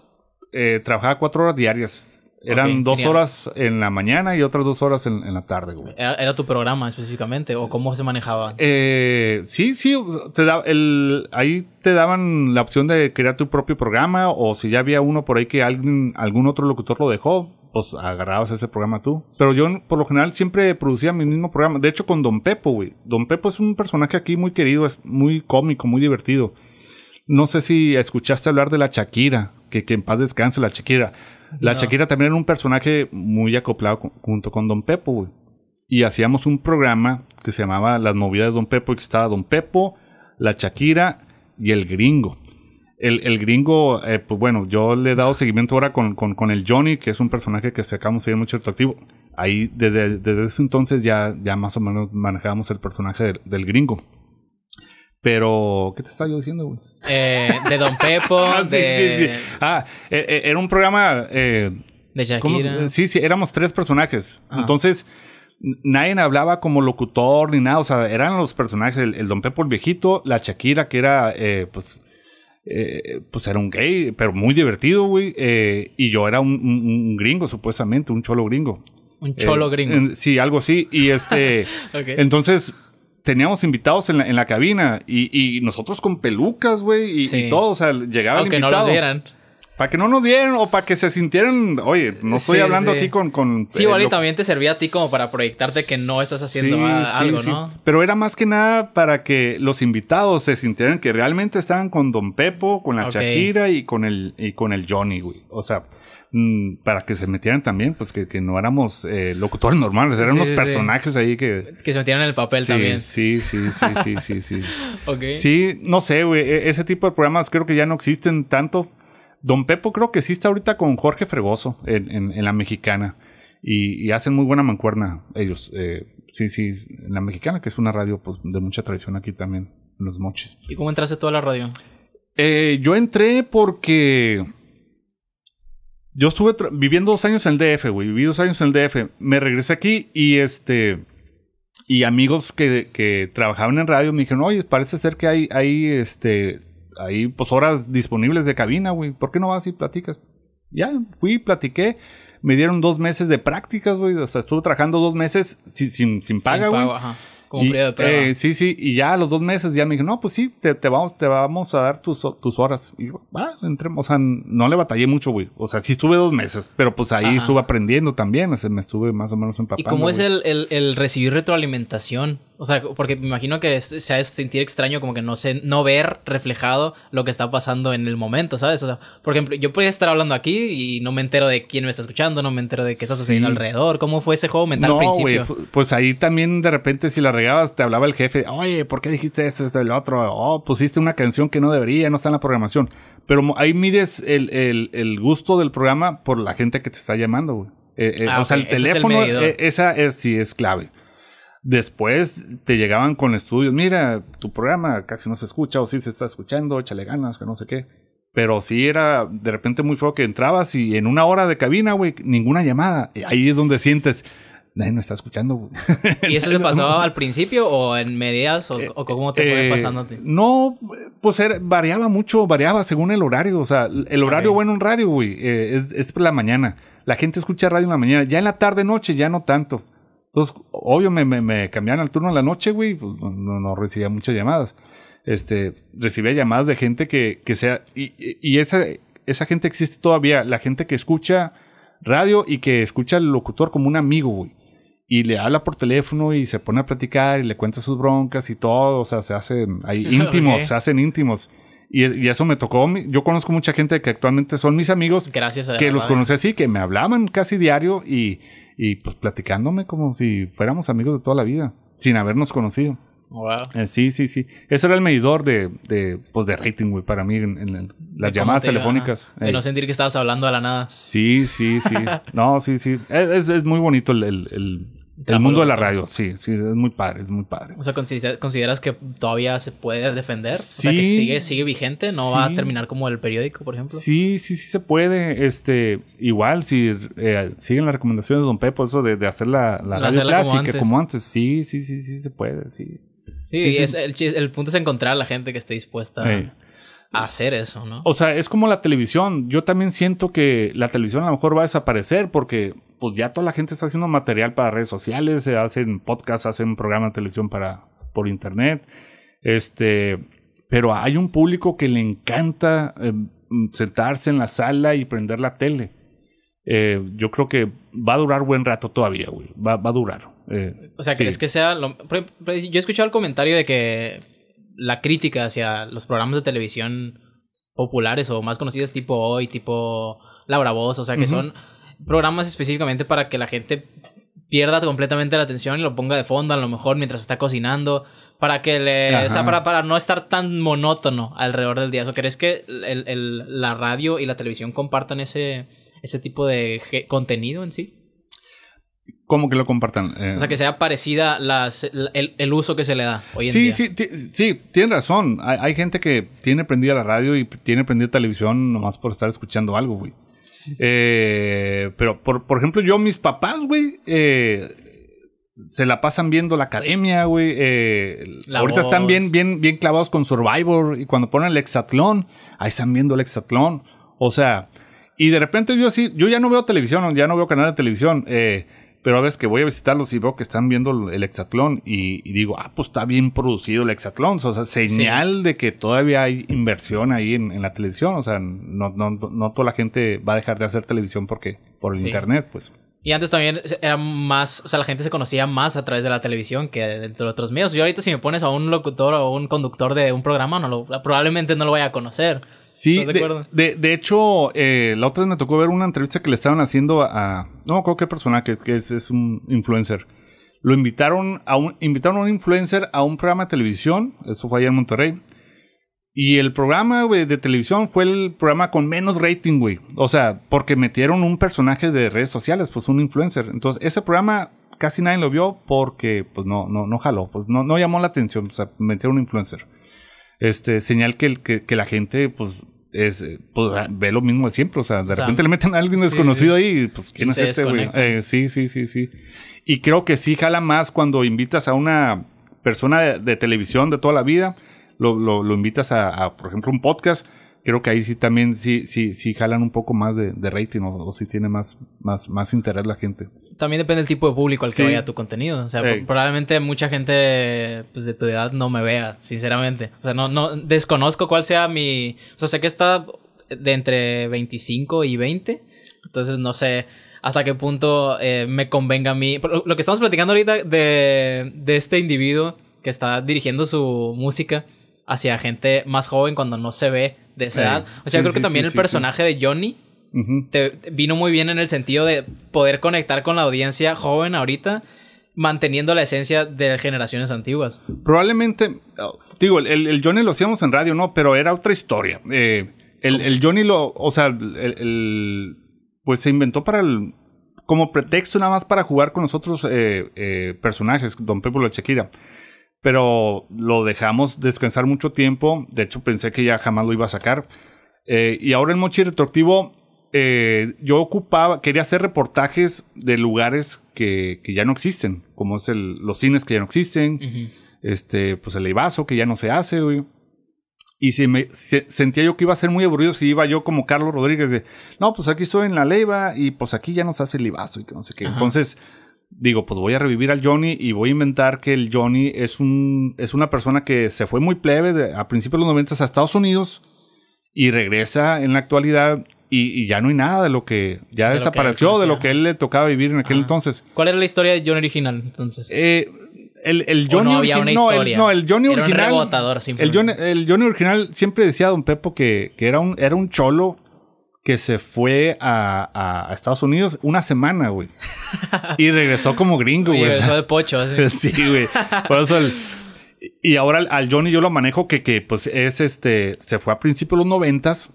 trabajaba cuatro horas diarias. Eran dos horas en la mañana y otras dos horas en, la tarde, güey. Era, tu programa específicamente o cómo se manejaba? sí, sí. ahí te daban la opción de crear tu propio programa o si ya había uno por ahí que alguien, algún otro locutor lo dejó, pues, agarrabas ese programa tú. Pero yo por lo general siempre producía mi mismo programa. De hecho, con Don Pepo, güey. Don Pepo es un personaje aquí muy querido, es muy cómico, muy divertido. No sé si escuchaste hablar de la Shakira, que, en paz descanse la Shakira. La Shakira también era un personaje muy acoplado junto con Don Pepo, Y hacíamos un programa que se llamaba Las Movidas de Don Pepo, y que estaba Don Pepo, la Shakira y el gringo el, gringo, eh, pues bueno, yo le he dado seguimiento ahora con, el Johnny, que es un personaje que sacamos de mucho atractivo. Ahí, desde, ese entonces ya, ya más o menos manejábamos el personaje del, gringo. Pero, ¿qué te estaba yo diciendo, güey? Eh, de Don [laughs] Pepo, ah, Sí, sí, sí. Ah, eh, era un programa... de Shakira. Sí, sí, éramos tres personajes. Ah. Entonces nadie hablaba como locutor ni nada, o sea, eran los personajes, el, Don Pepo el viejito, la Shakira que era pues eh, pues era un gay, pero muy divertido, güey. Eh, y yo era un, gringo, supuestamente, un cholo gringo. Un cholo eh, gringo. sí, algo así. Y [laughs] este, entonces teníamos invitados en la, cabina y, y, nosotros con pelucas, güey, y, todos y todo, o sea, llegaba Aunque no los vieran. Para que no nos vieran o para que se sintieran, oye, no estoy hablando aquí con... con sí, igual también te servía a ti como para proyectarte que no estás haciendo sí, algo, ¿no? Pero era más que nada para que los invitados se sintieran que realmente estaban con Don Pepo, con la Shakira y con, el, y con el Johnny, güey. O sea, mm, para que se metieran también, pues que, que no éramos eh, locutores normales, eran unos personajes ahí que... Que se metieran en el papel también. Sí, sí, sí, sí, sí, sí. [laughs] okay. Sí, no sé, güey, e-, ese tipo de programas creo que ya no existen tanto. Don Pepo creo que sí está ahorita con Jorge Fregoso en, la mexicana. Y, hacen muy buena mancuerna ellos. Eh, sí, sí, en la mexicana, que es una radio pues, de mucha tradición aquí también, los moches ¿Y cómo entraste toda la radio? Eh, yo entré porque yo estuve viviendo dos años en el DF, güey. Viví dos años en el DF. Me regresé aquí y este. Y amigos que, trabajaban en radio me dijeron, oye, parece ser que hay, hay este, Ahí, pues horas disponibles de cabina, güey. ¿Por qué no vas y platicas? Ya, fui, platiqué. Me dieron dos meses de prácticas, güey. O sea, estuve trabajando dos meses sin, sin, sin paga, güey. Como de eh, sí, sí. Y ya a los dos meses ya me dijeron, no, pues sí, te, vamos, te vamos a dar tus, horas. Y yo, va, entremos. O sea, no le batallé mucho, güey. O sea, sí estuve dos meses, pero pues ahí estuve aprendiendo también. O sea, me estuve más o menos empapando. ¿Y cómo es el, el recibir retroalimentación? O sea, porque me imagino que se ha de sentir extraño como que no sé, no ver reflejado lo que está pasando en el momento, ¿sabes? O sea, por ejemplo, yo podría estar hablando aquí y no me entero de quién me está escuchando, no me entero de qué está sucediendo alrededor, cómo fue ese juego mental no, al pues ahí también de repente si la regabas te hablaba el jefe, oye, ¿por qué dijiste esto, esto, el otro? Oh, pusiste una canción que no debería, no está en la programación. Pero ahí mides el, el, el gusto del programa por la gente que te está llamando, güey. Eh, eh, ah, o sea, el teléfono, e-, esa es, sí es clave. Después te llegaban con estudios, mira, tu programa casi no se escucha o sí se está escuchando, échale ganas, que no sé qué. Pero sí era de repente muy feo que entrabas y en una hora de cabina, güey, ninguna llamada. ahí es donde sientes, nadie me está escuchando. ¿Y eso [laughs] te pasaba al principio o en medias o, eh, cómo te fue eh, No, pues era, variaba mucho, variaba según el horario. O sea, el horario bueno en radio, güey, eh, es, es por la mañana. La gente escucha radio en la mañana. Ya en la tarde, noche, ya no tanto. Entonces, obvio, me, cambiaron al turno en la noche, güey, pues, no, recibía muchas llamadas. Este, recibía llamadas de gente que, que sea, y, y esa, esa gente existe todavía, la gente que escucha radio y que escucha al locutor como un amigo, güey. Y le habla por teléfono y se pone a platicar y le cuenta sus broncas y todo. O sea, se hacen [laughs] íntimos, se hacen íntimos. Y, eso me tocó. Yo conozco mucha gente que actualmente son mis amigos. Gracias a Que los conocí así, que me hablaban casi diario y, pues platicándome como si fuéramos amigos de toda la vida, sin habernos conocido. Wow. Eh, sí, sí, sí. Ese era el medidor de, de, pues de rating, güey, para mí en, las llamadas telefónicas. De eh. no sentir que estabas hablando a la nada. Sí, sí, sí. [laughs] no, sí, sí. Es, muy bonito el, el mundo de la radio, sí, sí, es muy padre, es muy padre. O sea, ¿consideras que todavía se puede defender? Sí, o sea, que sigue, sigue vigente, no va a terminar como el periódico, por ejemplo. Sí, sí, sí se puede. Este, igual, si eh, siguen las recomendaciones de Don Pepo, eso de, hacer la, radio clásica como, antes. Sí, sí, sí, sí se puede, sí. Sí, el, punto es encontrar a la gente que esté dispuesta a hacer eso, ¿no? O sea, es como la televisión. Yo también siento que la televisión a lo mejor va a desaparecer porque pues ya toda la gente está haciendo material para redes sociales, se hacen podcasts, hacen programas de televisión para, por internet. Este, pero hay un público que le encanta eh, sentarse en la sala y prender la tele. Eh, yo creo que va a durar buen rato todavía, güey. Va, a durar. Eh, o sea, ¿crees que sea Yo he escuchado el comentario de que la crítica hacia los programas de televisión populares o más conocidos tipo Hoy, tipo Laura Voz, o sea, que son programas específicamente para que la gente pierda completamente la atención y lo ponga de fondo a lo mejor mientras está cocinando para que le sea para, no estar tan monótono alrededor del día ¿O crees que la radio y la televisión compartan ese ese tipo de contenido en sí ¿Cómo que lo compartan. Eh, o sea, que sea parecida el, uso que se le da hoy en sí, día. Sí, sí, tienes razón. Hay, hay, gente que tiene prendida la radio y tiene prendida televisión nomás por estar escuchando algo, güey. Eh, pero, por, ejemplo, yo, mis papás, güey, eh, se la pasan viendo la academia, güey. Eh, ahorita están bien, bien, bien clavados con Survivor y cuando ponen el hexatlón, ahí están viendo el hexatlón. O sea, y de repente yo así, yo ya no veo televisión, ya no veo canal de televisión. Eh, pero a veces que voy a visitarlos y veo que están viendo el hexatlón y, digo, ah, pues está bien producido el hexatlón, o sea, señal de que todavía hay inversión ahí en, la televisión, o sea, no, no, no, toda la gente va a dejar de hacer televisión porque por el internet, pues. Y antes también era más, o sea, la gente se conocía más a través de la televisión que dentro de otros medios. y ahorita si me pones a un locutor o un conductor de un programa, probablemente no lo vaya a conocer. Sí, de, hecho, eh, la otra vez me tocó ver una entrevista que le estaban haciendo a, no, creo que persona que, es, es, un influencer. Lo invitaron a un, invitaron a un influencer a un programa de televisión, eso fue allá en Monterrey, y el programa, de televisión fue el programa con menos rating, güey. O sea, porque metieron un personaje de redes sociales, pues un influencer. Entonces, ese programa casi nadie lo vio porque, pues no, no, no jaló, pues no, no llamó la atención. O sea, metieron un influencer. Este, señal que, que, que la gente, pues, es, eh, pues, ah, ve lo mismo de siempre. O sea, de repente le meten a alguien desconocido ahí pues, ¿quién es este, güey? Eh, sí, sí, sí, sí. Y creo que sí jala más cuando invitas a una persona de, de televisión de toda la vida lo, lo, lo invitas a, por ejemplo, un podcast, creo que ahí sí también sí, sí, sí jalan un poco más de, rating o, si tiene más, más, más interés la gente. También depende del tipo de público al que vaya tu contenido. O sea, probablemente mucha gente pues, de tu edad no me vea, sinceramente. O sea, no, no desconozco cuál sea mi. O sea, sé que está de entre 25 y 20. Entonces no sé hasta qué punto eh, me convenga a mí. Lo que estamos platicando ahorita de, de este individuo que está dirigiendo su música hacia gente más joven cuando no se ve de esa edad. O sea, creo que también el personaje de Johnny te vino muy bien en el sentido de poder conectar con la audiencia joven ahorita, manteniendo la esencia de generaciones antiguas. Probablemente, oh, digo, el, Johnny lo hacíamos en radio, ¿no? Pero era otra historia. Eh, el, Johnny lo, o sea, el, pues se inventó para el... Como pretexto nada más para jugar con los otros eh, eh, personajes, Don Pepo y Shakira pero lo dejamos descansar mucho tiempo. De hecho, pensé que ya jamás lo iba a sacar. Eh, y ahora el Mochi Retroactivo, eh, yo ocupaba, quería hacer reportajes de lugares que, que ya no existen, como es el, los cines que ya no existen, este, pues el ibazo que ya no se hace, Y si me, sentía yo que iba a ser muy aburrido si iba yo como Carlos Rodríguez de, no, pues aquí estoy en la Leiva y pues aquí ya no se hace el ibazo y que no sé qué. Entonces digo, pues voy a revivir al Johnny y voy a inventar que el Johnny es, un, es una persona que se fue muy plebe a principios de los 90 a Estados Unidos y regresa en la actualidad y, ya no hay nada de lo que ya desapareció, de lo que él le tocaba vivir en aquel entonces. ¿Cuál era la historia de Johnny original entonces? Eh, el, el, Johnny no había una Johnny original. el, Johnny, original siempre decía a Don Pepo que, era, un, era un cholo que se fue a, Estados Unidos una semana, güey. Y regresó como gringo, güey. Y regresó de pocho, [laughs] así. Sí, güey. Por eso y ahora al, Johnny yo lo manejo que, que pues es este, se fue a principios de los noventas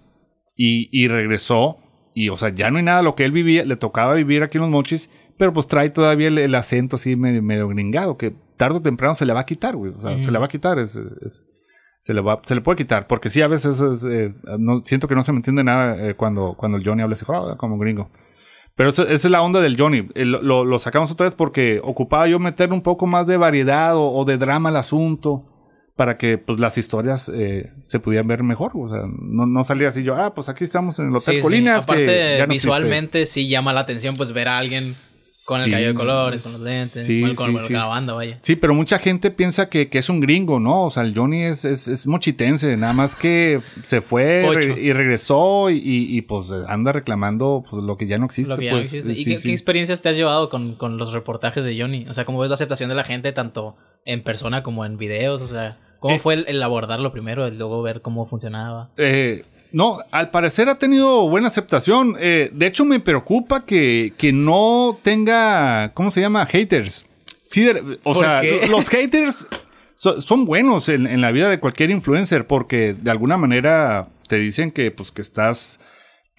y, regresó y o sea, ya no hay nada lo que él vivía, le tocaba vivir aquí en los mochis, pero pues trae todavía el, acento así medio, gringado, que tarde o temprano se le va a quitar, güey, o sea, se le va a quitar, es, se le, va, se le puede quitar. Porque sí, a veces eh, no, siento que no se me entiende nada eh, cuando, cuando el Johnny habla así, ah, como gringo. Pero esa es la onda del Johnny. Eh, lo, sacamos otra vez porque ocupaba yo meter un poco más de variedad o, de drama al asunto para que pues, las historias se pudieran ver mejor. O sea, no, salía así yo, ah, pues aquí estamos en el Hotel Aparte, visualmente sí llama la atención pues ver a alguien con el cabello de colores, con los lentes, con, el, la banda, vaya. Sí, pero mucha gente piensa que, es un gringo, ¿no? O sea, el Johnny es, es, es mochitense, nada más que se fue y regresó y, y, pues anda reclamando pues, lo que ya no existe. ¿Y qué, experiencias te has llevado con, con los reportajes de Johnny? O sea, ¿cómo ves la aceptación de la gente tanto en persona como en videos? O sea... ¿Cómo eh. fue el, el, abordarlo primero y luego ver cómo funcionaba? Eh, no, al parecer ha tenido buena aceptación. Eh, de hecho, me preocupa que, que no tenga, ¿cómo se llama? Haters. Sí, o sea, [laughs] los haters son buenos en, en, la vida de cualquier influencer porque de alguna manera te dicen que, pues, que estás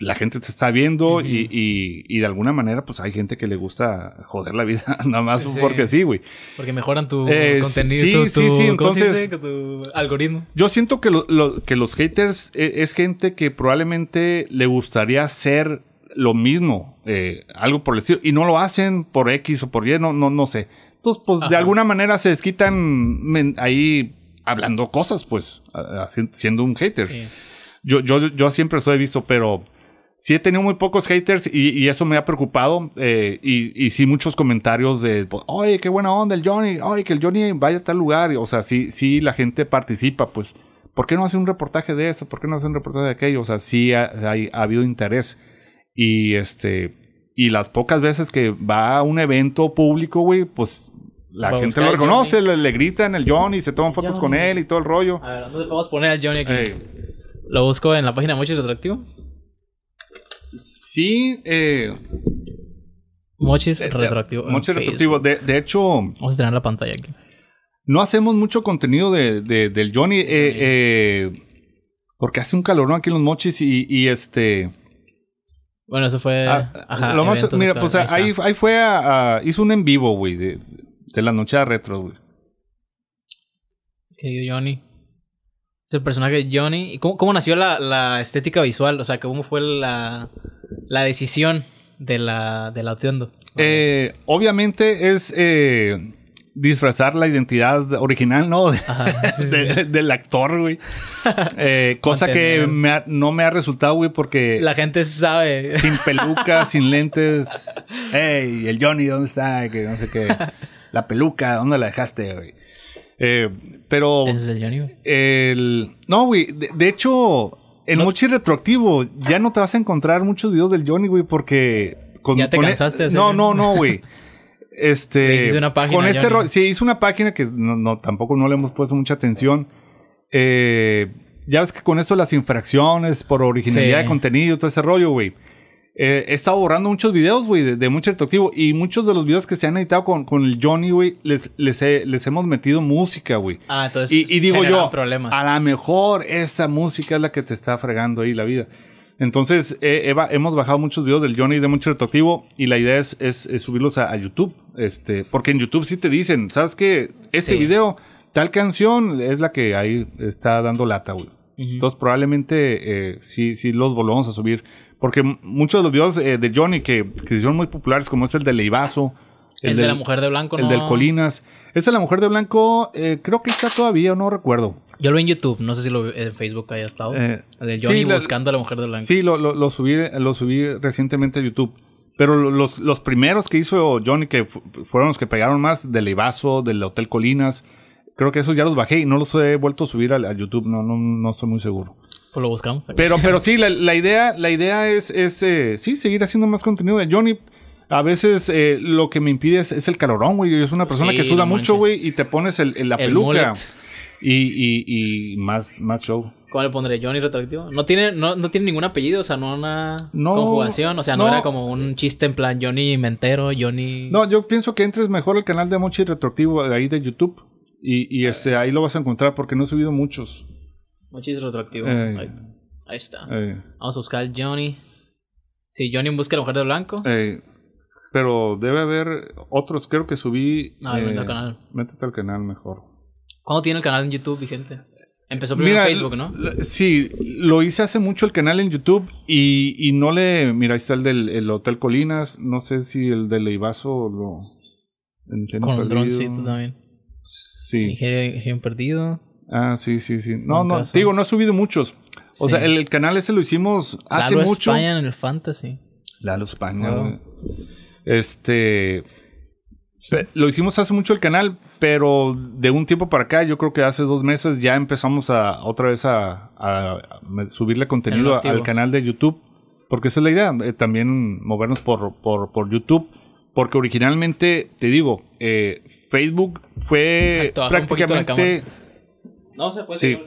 la gente te está viendo y, de alguna manera, pues hay gente que le gusta joder la vida, [laughs] nada más porque sí, güey. Porque mejoran tu eh, contenido, sí, tu, sí, sí. Entonces, tu algoritmo. Yo siento que, que los haters eh, es, gente que probablemente le gustaría hacer lo mismo, eh, algo por el estilo, y no lo hacen por X o por Y, no, no, sé. Entonces, pues de alguna manera se desquitan ahí hablando cosas, pues, siendo un hater. Yo, yo, yo siempre eso he visto, pero sí he tenido muy pocos haters y, eso me ha preocupado. Eh, y, y, sí muchos comentarios de, pues, oye, qué buena onda el Johnny, oye, que el Johnny vaya a tal lugar. O sea, sí, sí la gente participa, pues, ¿por qué no hace un reportaje de eso? ¿Por qué no hace un reportaje de aquello? O sea, sí ha, habido interés. Y este, y las pocas veces que va a un evento público, güey, pues la gente lo reconoce, le, gritan el Johnny, se toman fotos con él y todo el rollo. A ver, ¿dónde podemos poner al Johnny aquí? Eh. Lo busco en la página Mucho Atractivo. Sí. Eh, Mochis eh, eh, retroactivo. Mochis ah, retroactivo. De, de, hecho. Vamos a tener la pantalla aquí. No hacemos mucho contenido de, del Johnny. Eh, porque hace un calorón aquí en los mochis y, este. Bueno, eso fue. Ah, ajá, lo más, mira, pues ahí, ahí, ahí fue a, Hizo un en vivo, güey, de, de la noche a retro, güey. Querido Johnny el personaje Johnny. ¿Cómo, cómo nació la, estética visual? O sea, ¿cómo fue la, la decisión de la, de la eh, obviamente es eh, disfrazar la identidad original, ¿no? [laughs] del actor, güey. [laughs] Eh, cosa que no me ha resultado, güey, porque... La gente sabe. Sin peluca, [laughs] sin lentes. Hey, el Johnny, ¿dónde está? Que no sé qué. La peluca, ¿dónde la dejaste, güey? Eh, pero. el no, güey. De, hecho, En mucho Mochi retroactivo ya no te vas a encontrar muchos videos del Johnny, güey, porque. ya te e-, cansaste. no, no, no, güey. [laughs] Este. una Con este sí, una página que no, tampoco no le hemos puesto mucha atención. Eh, ya ves que con esto las infracciones por originalidad de contenido, todo ese rollo, güey. Eh, he estado borrando muchos videos, güey, de, mucho activo. Y muchos de los videos que se han editado con, el Johnny, güey, les, les, hemos metido música, güey. Ah, entonces. Y, digo yo, a lo mejor esa música es la que te está fregando ahí la vida. Entonces, Eva, hemos bajado muchos videos del Johnny de mucho retroactivo. y la idea es, subirlos a, YouTube. Este, porque en YouTube sí te dicen, ¿sabes qué? Este video, tal canción es la que ahí está dando lata, güey. Entonces, probablemente eh, sí los volvamos a subir porque muchos de los videos eh, de Johnny que, se hicieron muy populares, como es el de Leivazo. El, de la mujer de blanco, El del Colinas. Ese de la mujer de blanco, eh, creo que está todavía, no recuerdo. Yo lo vi en YouTube, no sé si lo en Facebook haya estado. Eh, de Johnny buscando a la mujer de blanco. Sí, lo, subí, lo subí recientemente a YouTube. Pero los, los primeros que hizo Johnny, que fueron los que pegaron más, de Leivazo, del Hotel Colinas, creo que esos ya los bajé y no los he vuelto a subir a, YouTube, no, no, no estoy muy seguro. O lo buscamos. Pero, pero [laughs] sí, la, idea, la idea es, eh, sí, seguir haciendo más contenido de Johnny. A veces eh, lo que me impide es, el calorón, güey. Yo soy una persona que suda mucho, güey, y te pones el, la peluca. Y, y, más, más show. ¿Cuál le pondré? ¿Johnny Retroactivo? No tiene, no, no, tiene ningún apellido, o sea, no una conjugación, o sea, no, era como un chiste en plan Johnny Mentero, Johnny... No, yo pienso que entres mejor al canal de Mochi Retroactivo ahí de YouTube y, y este, ahí lo vas a encontrar porque no he subido muchos. Muchísimo retroactivo. Ahí, está. Vamos a buscar al Johnny. Si sí, Johnny busca de la mujer de blanco. Pero debe haber otros, creo que subí. No, métete eh, al canal. Métete al canal mejor. ¿Cuándo tiene el canal en YouTube vigente? Empezó primero en Facebook, ¿no? Sí, lo hice hace mucho el canal en YouTube y, y no le. Mira, ahí está el del Hotel Colinas. No sé si el del Leivazo lo. Con el droncito también. Sí. Dije, perdido. Ah, sí, sí, sí. No, no, digo, no he subido muchos. O sea, el, canal ese lo hicimos hace Lalo mucho. España en el Fantasy. Lalo España. Este. Lo hicimos hace mucho el canal, pero de un tiempo para acá, yo creo que hace dos meses ya empezamos a otra vez a, subirle contenido al canal de YouTube. Porque esa es la idea, eh, también movernos por, YouTube. Porque originalmente, te digo, eh, Facebook fue prácticamente no se puede. Sí.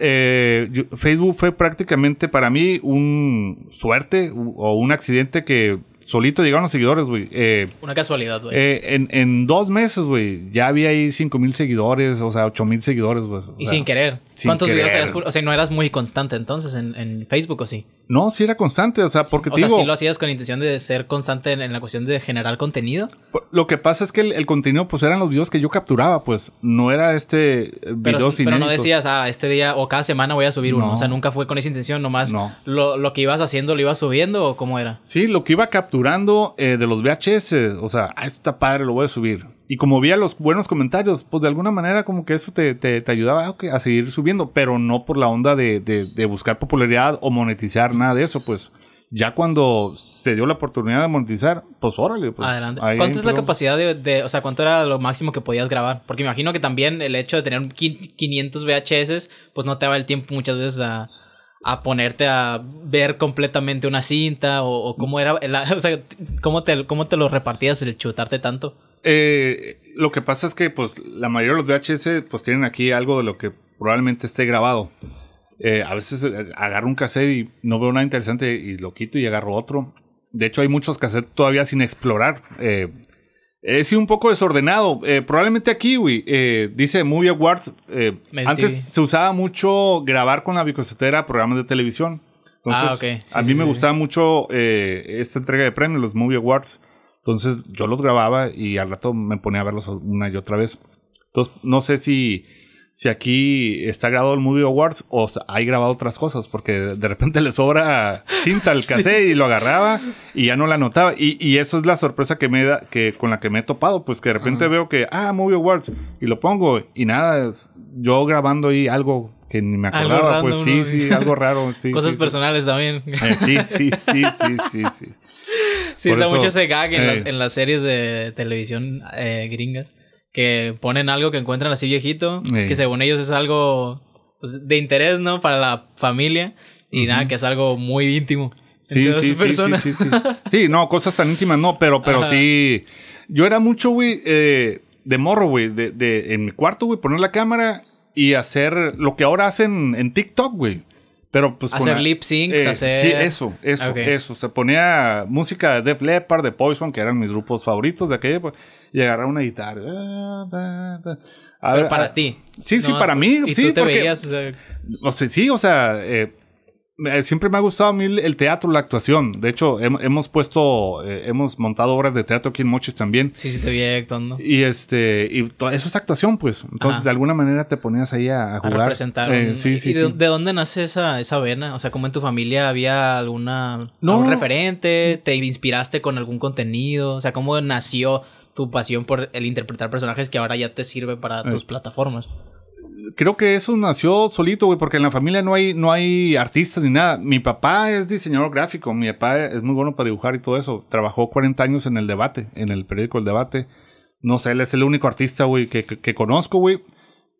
Eh, Facebook fue prácticamente para mí un suerte o un accidente que solito llegaron los seguidores, güey. Eh, Una casualidad, güey. Eh, en, dos meses, güey, ya había ahí 5 mil seguidores, o sea, 8 mil seguidores, güey. Y sin querer. ¿Cuántos videos habías O sea, no eras muy constante entonces en, Facebook o sí. No, sí era constante, o sea, porque o sea, si lo hacías con intención de ser constante en, la cuestión de generar contenido. Lo que pasa es que el, contenido, pues eran los videos que yo capturaba, pues no era este video eh, sin Pero, pero no decías, ah, este día o cada semana voy a subir uno. O sea, nunca fue con esa intención, nomás no. lo, que ibas haciendo lo ibas subiendo o cómo era. Sí, lo que iba capturando eh, de los VHS, o sea, ah, está padre, lo voy a subir y como veía los buenos comentarios, pues de alguna manera como que eso te, ayudaba a seguir subiendo, pero no por la onda de, buscar popularidad o monetizar, nada de eso, pues ya cuando se dio la oportunidad de monetizar, pues órale. Pues, Adelante. ¿Cuánto es la capacidad de, o sea, cuánto era lo máximo que podías grabar? Porque me imagino que también el hecho de tener 500 VHS, pues no te daba el tiempo muchas veces a ponerte a ver completamente una cinta o, cómo era, [laughs] o sea, cómo te, cómo te lo repartías el chutarte tanto. Eh, lo que pasa es que pues la mayoría de los VHS pues tienen aquí algo de lo que probablemente esté grabado. Eh, a veces eh, agarro un cassette y no veo nada interesante y lo quito y agarro otro. De hecho hay muchos cassettes todavía sin explorar. Eh, he un poco desordenado. probablemente aquí, güey. Eh, dice Movie Awards. antes se usaba mucho grabar con la bicosetera programas de televisión. Entonces, ah, a mí me gustaba mucho esta entrega de premios, los Movie Awards. Entonces yo los grababa y al rato me ponía a verlos una y otra vez. Entonces no sé si, si aquí está grabado el Movie Awards o hay grabado otras cosas, porque de repente le sobra cinta al [laughs] cassette y lo agarraba y ya no la notaba Y, eso es la sorpresa que me da, que con la que me he topado, pues que de repente veo que, ah, Movie Awards, y lo pongo y nada, yo grabando ahí algo que ni me acordaba, pues sí, sí, algo raro. [laughs] Cosas personales también. Eh, sí, sí, sí, [laughs] sí, sí, sí sí, está mucho ese gag en, las, en, las, series de televisión eh, gringas. Que ponen algo que encuentran así viejito. Que según ellos es algo pues, de interés, ¿no? Para la familia. Y nada, que es algo muy íntimo. Sí, sí, sí, sí, sí, sí. no, cosas tan íntimas, no, pero, pero sí. Yo era mucho, güey, eh, de morro, güey, de, de, en mi cuarto, güey, poner la cámara y hacer lo que ahora hacen en TikTok, güey. Pero pues hacer lip syncs, eh, hacer Sí, eso, eso, eso. Se ponía música de Def Leppard, de Poison, que eran mis grupos favoritos de aquella época, y agarraba una guitarra. Pero para ti. Sí, sí, para mí, sí, tú te veías, o sí, o sea, eh, siempre me ha gustado a mí el teatro, la actuación. De hecho, hemos puesto, eh, hemos montado obras de teatro aquí en moches también. Sí, sí, te vi actuando. Y este, y eso es actuación, pues. Entonces, de alguna manera te ponías ahí a, jugar. A representar. Eh, sí, sí, de, dónde nace esa, esa vena? O sea, ¿cómo en tu familia había alguna, no. algún referente? ¿Te inspiraste con algún contenido? O sea, ¿cómo nació tu pasión por el interpretar personajes que ahora ya te sirve para tus eh, plataformas? creo que eso nació solito, güey, porque en la familia no hay, no hay artistas ni nada. Mi papá es diseñador gráfico, mi papá es muy bueno para dibujar y todo eso. Trabajó 40 años en el debate, en el periódico El Debate. No sé, él es el único artista, güey, que, conozco, güey.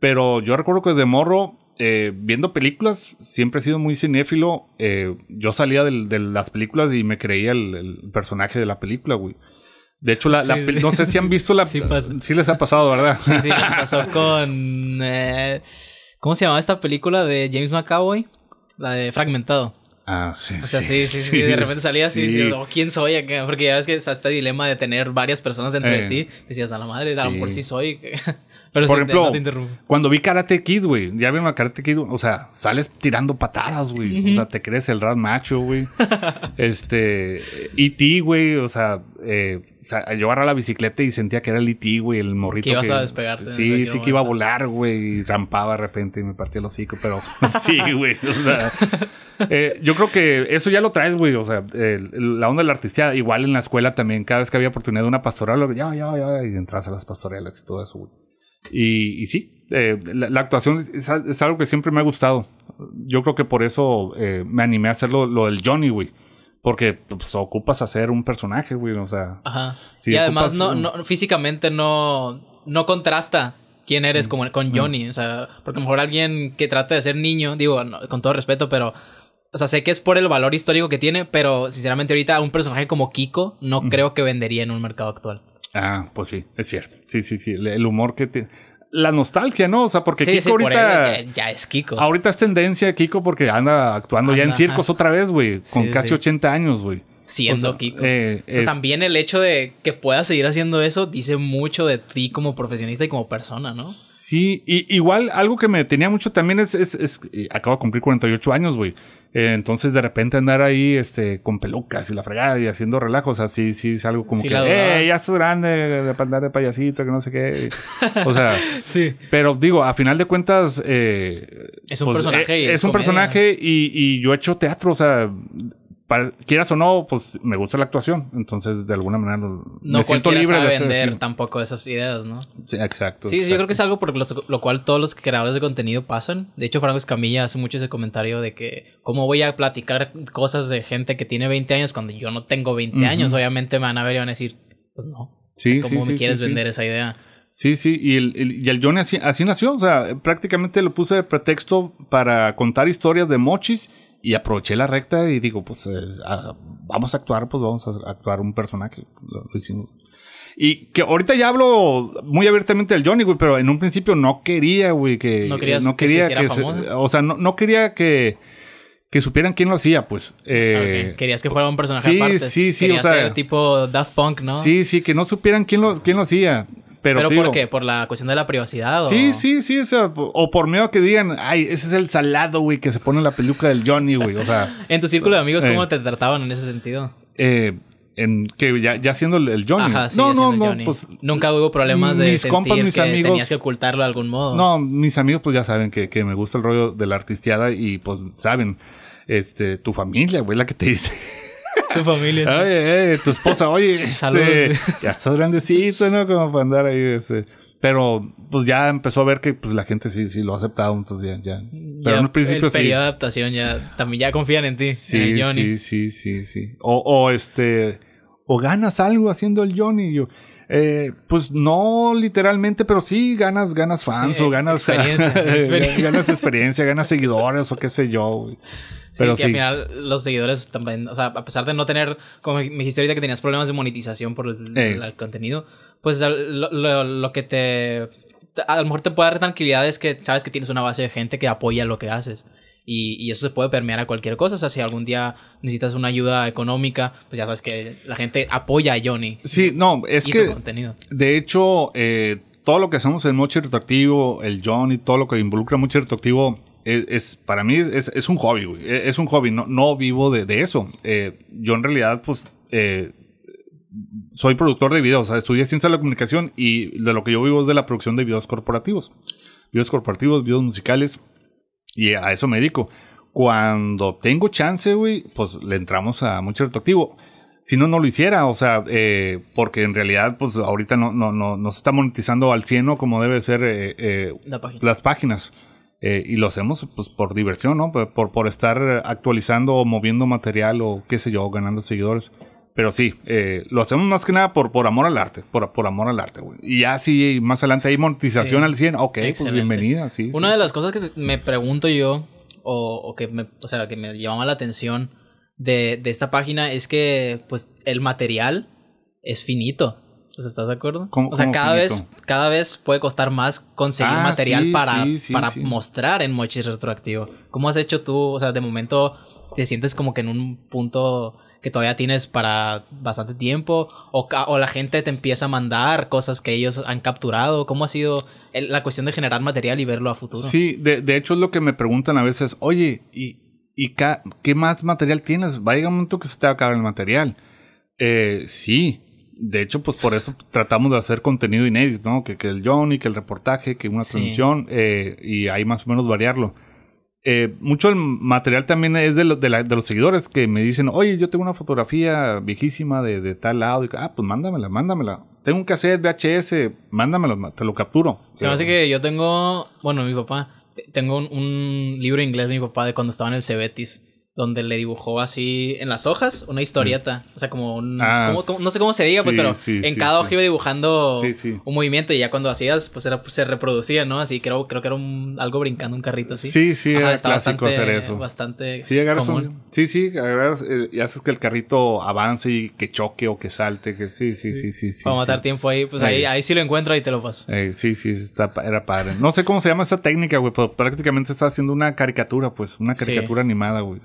Pero yo recuerdo que de morro, eh, viendo películas, siempre he sido muy cinéfilo. Eh, yo salía de las películas y me creía el, el personaje de la película, güey. De hecho, la, no sé si han visto la. [laughs] Sí, les ha pasado, ¿verdad? Sí, sí, pasó [laughs] con. Eh, ¿Cómo se llamaba esta película de James McAvoy? La de Fragmentado. Ah, sí. O sea, sí, sí, sí. de repente salía así, decías, oh, ¿quién soy? Porque ya ves que está este dilema de tener varias personas entre eh, ti. Decías, a la madre, a lo mejor sí soy. [laughs] Pero Por ejemplo, cuando vi Karate Kid, güey, ya vi Karate Kid, o sea, sales tirando patadas, güey. O sea, te crees el rat macho, güey. [laughs] este, E.T., güey, o sea, eh, yo agarraba la bicicleta y sentía que era el E.T., güey, el morrito. Que ibas a despegarte. Sí, sí que iba a volar, güey, y rampaba de repente y me partía el hocico, pero [laughs] sí, güey, o sea. Eh, yo creo que eso ya lo traes, güey, o sea, la onda de la artistía, igual en la escuela también, cada vez que había oportunidad de una pastoral, ya, ya, ya, y entras a las pastorelas y todo eso, güey. Y, sí, eh, la, actuación es, algo que siempre me ha gustado. Yo creo que por eso eh, me animé a hacer lo, del Johnny, güey. Porque pues, ocupas hacer un personaje, güey. O sea. y además, no, físicamente no, no contrasta quién eres como mm. con mm. Johnny. O sea, porque a lo mejor alguien que trata de ser niño, digo, con todo respeto, pero. O sea, sé que es por el valor histórico que tiene, pero sinceramente ahorita un personaje como Kiko no mm. creo que vendería en un mercado actual. Ah, pues sí, es cierto. Sí, sí, sí. El humor que te la nostalgia, ¿no? O sea, porque Kiko ahorita. ya, es Kiko. Ahorita es tendencia Kiko porque anda actuando ya en circos otra vez, güey. Con casi 80 años, güey. Siendo Kiko. o sea, eh, también el hecho de que puedas seguir haciendo eso dice mucho de ti como profesionista y como persona, ¿no? Sí, y igual algo que me tenía mucho también es. es, es eh, acabo de cumplir 48 años, güey. Eh, entonces de repente andar ahí este, con pelucas y la fregada y haciendo relajos, así sí es algo como que, eh, ya estás grande, andar de payasito, que no sé qué. o sea, [laughs] sí. Pero digo, a final de cuentas... Eh, es un pues, personaje. Eh, es un personaje y, y yo he hecho teatro, o sea, quieras o no, pues me gusta la actuación. Entonces, de alguna manera, no me siento libre de vender tampoco esas ideas, ¿no? Sí, exacto. Sí, yo creo que es algo por lo cual todos los creadores de contenido pasan. De hecho, Franco Escamilla hace mucho ese comentario de que, ¿cómo voy a platicar cosas de gente que tiene 20 años cuando yo no tengo 20 años? Obviamente me van a ver y van a decir, pues no. Sí, sí, ¿Cómo sí, me quieres vender esa idea? Sí, sí, y el, y el Johnny así, así, nació, o sea, prácticamente lo puse de pretexto para contar historias de mochis y aproveché la recta y digo, pues ah, vamos a actuar, pues vamos a actuar un personaje. Y que ahorita ya hablo muy abiertamente del Johnny, güey, pero en un principio no quería, güey, que. No, querías quería que, O sea, no, quería que que supieran quién lo hacía, pues. Eh, ah, querías que fuera un personaje sí, aparte. Sí, sí, o sea, tipo Daft Punk, ¿no? Sí, sí, que no supieran quién lo, quién lo hacía. Pero, por qué? ¿Por la cuestión de la privacidad? Sí, sí, sí. O, por miedo a que digan, ay, ese es el salado, güey, que se pone la peluca del Johnny, güey. O sea. [laughs] en tu círculo de amigos, ¿cómo eh. te trataban en ese sentido? Eh, en que ya, siendo el Johnny. Ajá, sí, no, no, no, pues nunca hubo problemas de mis mis que amigos, tenías que ocultarlo de algún modo. No, mis amigos pues ya saben que, que me gusta el rollo de la artisteada y pues saben, este, tu familia, güey, la que te dice tu familia. Oye, eh, tu esposa, oye, [laughs] este, ya estás grandecito, ¿no? Como para andar ahí, este. Pero pues ya empezó a ver que pues la gente sí, sí lo ha aceptado, entonces ya, Pero en un principio sí. de adaptación ya, también ya confían en ti. Sí, Johnny. sí, sí, sí, sí. O, este, o ganas algo haciendo el Johnny. Eh, pues no literalmente, pero sí ganas, ganas fans o ganas [laughs] ganas experiencia, ganas seguidores o qué sé yo. Pero sí, que al final los seguidores también, o sea, a pesar de no tener, como me dijiste ahorita que tenías problemas de monetización por el, contenido, pues lo, que te, a lo mejor te puede dar tranquilidad es que sabes que tienes una base de gente que apoya lo que haces. Y, y, eso se puede permear a cualquier cosa. O sea, si algún día necesitas una ayuda económica, pues ya sabes que la gente apoya a Johnny. Sí, no, es que. De hecho, eh, todo lo que hacemos en mucho Retroactivo, el Johnny, todo lo que involucra mucho Retroactivo para mí es, un hobby, güey. E, es un hobby, no, no vivo de, eso. Eh, yo en realidad, pues, eh, soy productor de videos, o estudié ciencia de la comunicación y de lo que yo vivo es de la producción de videos corporativos. Videos corporativos, videos musicales, y a eso me dedico. Cuando tengo chance, güey, pues le entramos a mucho activo si no, no lo hiciera. O sea, eh, porque en realidad, pues ahorita no, no, no, se está monetizando al cieno como debe ser las páginas. Eh, y lo hacemos pues por diversión, ¿no? Por, por, estar actualizando o moviendo material o qué sé yo, ganando seguidores. Pero sí, eh, lo hacemos más que nada por, por amor al arte, por, por amor al arte, güey. Y ya sí, más adelante hay monetización al 100, ok, pues bienvenida, sí. Una de las cosas que me pregunto yo, o, o, que, me, o sea, que me llamaba la atención de, de esta página, es que pues el material es finito. ¿Estás de acuerdo? o sea, cada vez, cada vez puede costar más conseguir ah, material para, para mostrar en Mochis Retroactivo. ¿Cómo has hecho tú? O sea, de momento te sientes como que en un punto que todavía tienes para bastante tiempo o, o, la gente te empieza a mandar cosas que ellos han capturado. ¿Cómo ha sido la cuestión de generar material y verlo a futuro? Sí, de, de, hecho es lo que me preguntan a veces, oye, ¿y, y qué más material tienes? Va a llegar un momento que se te va a acabar el material. Eh, sí, de hecho, pues por eso tratamos de hacer contenido inédito, ¿no? Que, que el Johnny, que el reportaje, que una eh, y ahí más o menos variarlo. Eh, mucho el material también es de, los seguidores que me dicen, oye, yo tengo una fotografía viejísima de, de tal lado. Y, ah, pues mándamela, mándamela. Tengo un cassette VHS, mándamelo, te lo capturo. Se me que yo tengo, bueno, mi papá, tengo un, un libro inglés de mi papá de cuando estaba en el Cebetis donde le dibujó así en las hojas una historieta. O sea, como un. Ah, no sé cómo se diga, pues, pero en cada hoja iba dibujando un movimiento y ya cuando hacías, pues, era, pues, se reproducía, ¿no? Así creo, creo que era un, algo brincando un carrito así. Sí, sí, era clásico bastante, hacer eso. Sí, agarras Un, Sí, sí, agarras, eh, y haces que el carrito avance y que choque o que salte. Que, sí, sí, sí, sí. vamos a matar tiempo ahí, pues ahí. Eh. sí lo encuentro y te lo paso. Eh, sí, sí, era padre. No sé cómo se llama esa técnica, güey, pero prácticamente está haciendo una caricatura, pues, una caricatura animada, güey.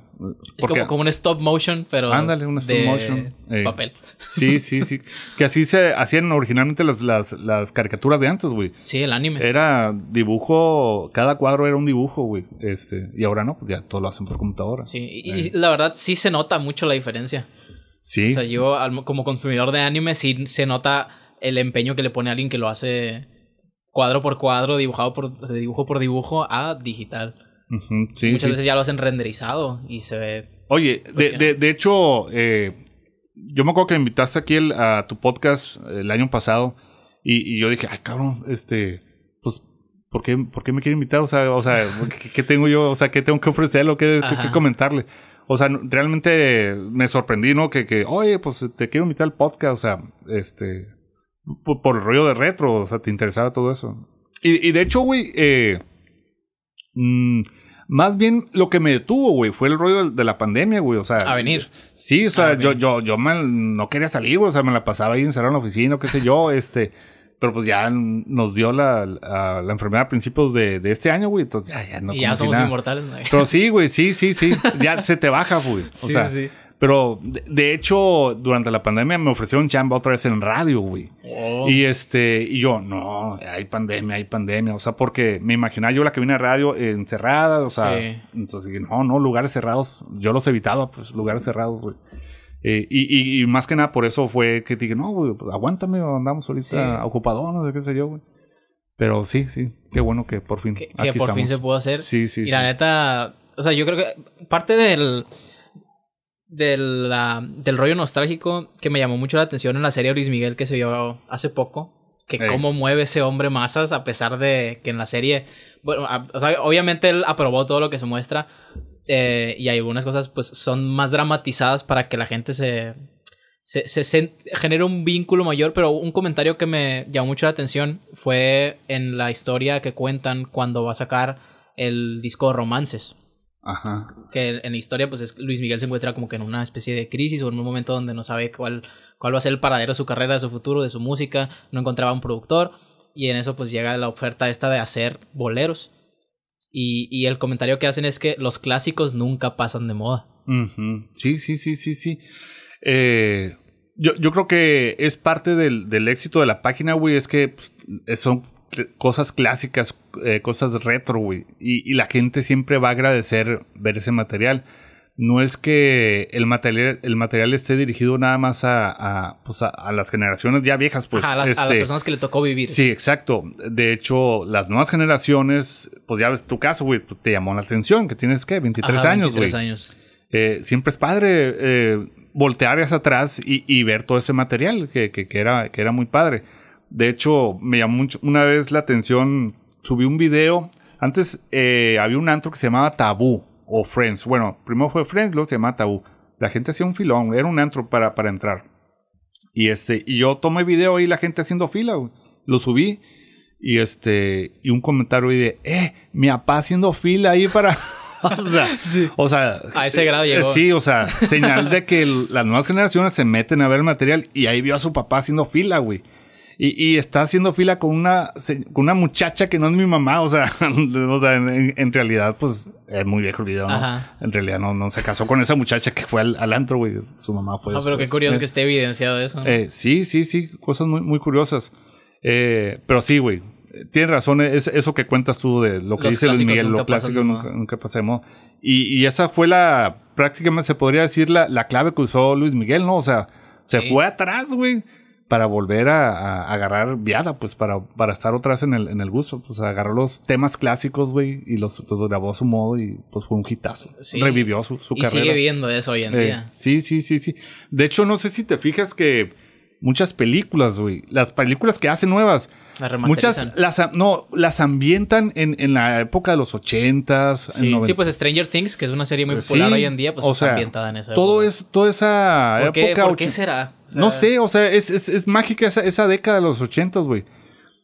Es como, como, un stop motion, pero. Ándale, un stop motion. Papel. Sí, sí, sí. que así se hacían originalmente las, caricaturas de antes, güey. Sí, el anime. Era dibujo, cada cuadro era un dibujo, güey. Este, y ahora no, pues ya todo lo hacen por computadora. Sí, y, la verdad sí se nota mucho la diferencia. Sí. O sea, yo como consumidor de anime sí se nota el empeño que le pone a alguien que lo hace cuadro por cuadro, dibujado por, dibujo por dibujo a digital. Muchas veces ya lo hacen renderizado y se ve. Oye, de, hecho, eh, yo me acuerdo que invitaste aquí a tu podcast el año pasado y, yo dije, ay, cabrón, este, pues, ¿por qué, me quiere invitar? O sea, o sea [laughs] ¿qué, tengo yo? O sea, ¿qué tengo que ofrecerle o qué, comentarle? O sea, realmente me sorprendí, ¿no? Que, oye, pues te quiero invitar al podcast, o sea, este, por, el rollo de retro, o sea, te interesaba todo eso. Y, y de hecho, güey, eh, Mm, más bien lo que me detuvo, güey, fue el rollo de la pandemia, güey. O sea. A venir. Sí, o sea, yo, yo, yo me, no quería salir, güey. O sea, me la pasaba ahí encerrado en la oficina, qué sé yo, [laughs] este. Pero pues ya nos dio la, la, enfermedad a principios de, de, este año, güey. Entonces ya, ya no. Y ya somos inmortales, Pero sí, güey, sí, sí, sí. Ya [laughs] se te baja, güey. O sí, sea, sí. Pero de, hecho, durante la pandemia me ofrecieron chamba otra vez en radio, güey. Oh. Y este, y yo, no, hay pandemia, hay pandemia. O sea, porque me imaginaba yo la que vine a radio encerrada, o sea, entonces, no, no, lugares cerrados. Yo los evitaba, pues lugares cerrados, güey. Eh, y, y, más que nada por eso fue que dije, no, güey, pues, aguántame, andamos ahorita sí. ocupados, no sé qué sé yo, güey. Pero sí, sí, qué bueno que por fin. Que, por fin se pudo hacer. Sí, sí. sí. Y la neta, o sea, yo creo que parte del del rollo nostálgico que me llamó mucho la atención en la serie Luis Miguel que se vio hace poco. Que cómo mueve ese hombre masas a pesar de que en la serie... Bueno, obviamente él aprobó todo lo que se muestra. Eh, y hay algunas cosas pues son más dramatizadas para que la gente se... Se, genere un vínculo mayor, pero un comentario que me llamó mucho la atención fue en la historia que cuentan cuando va a sacar el disco Romances. Que en la historia, pues es, Luis Miguel se encuentra como que en una especie de crisis o en un momento donde no sabe cuál, cuál va a ser el paradero de su carrera, de su futuro, de su música, no encontraba un productor y en eso pues llega la oferta esta de hacer boleros. Y, el comentario que hacen es que los clásicos nunca pasan de moda. Sí, sí, sí, sí, sí. Eh, yo, creo que es parte del, éxito de la página, güey, es que pues, son cosas clásicas, eh, cosas retro, güey. Y, la gente siempre va a agradecer ver ese material. No es que el material, el material esté dirigido nada más a, a, pues a, las generaciones ya viejas, pues. a, las, este, personas que le tocó vivir. Sí, exacto. De hecho, las nuevas generaciones, pues ya ves tu caso, güey, pues, te llamó la atención, que tienes, ¿qué? 23 años, güey. 23 años. Eh, siempre es padre eh, voltear hacia atrás y, ver todo ese material, que, que, era, que era muy padre. De hecho, me llamó mucho, una vez la atención, subí un video. Antes eh, había un antro que se llamaba Tabú o Friends. Bueno, primero fue Friends, luego se llamaba Tabú. La gente hacía un filón, era un antro para, para entrar. Y este, y yo tomé video y la gente haciendo fila, lo subí. Y este, y un comentario de, eh, mi papá haciendo fila ahí para. [laughs] o, sea, o sea, a ese grado llegó. Sí, o sea, señal de que las nuevas generaciones se meten a ver el material y ahí vio a su papá haciendo fila, güey y, está haciendo fila con una, una muchacha que no es mi mamá. O sea, [laughs] en, realidad, pues es muy viejo el video. ¿no? En realidad, no, no se casó con esa muchacha que fue al, antro, güey. Su mamá fue. Ah, pero qué curioso que esté evidenciado eso. Eh, sí, sí, sí. Cosas muy, muy curiosas. Eh, pero sí, güey tienes razón, es eso que cuentas tú de lo que dice Luis Miguel, lo clásico nunca, nunca pasemos. Y, y, esa fue la, prácticamente se podría decir la, la clave que usó Luis Miguel, ¿no? O sea, se fue atrás, güey para volver a, agarrar viada, pues para, para estar otra vez en el, en el gusto. Pues agarró los temas clásicos, güey, y los, grabó a su modo y pues fue un hitazo. Revivió su, su carrera. Y sigue viendo eso hoy en eh, día. Sí, sí, sí, sí. De hecho, no sé si te fijas que muchas películas, güey, las películas que hacen nuevas, las muchas las no las ambientan en, la época de los ochentas. Sí, sí, pues Stranger Things, que es una serie muy eh, popular hoy en día, pues ambientada en esa. Todo época. es toda esa época. ¿Por qué será? no sé, o sea, es, mágica esa, esa, década de los ochentas, güey.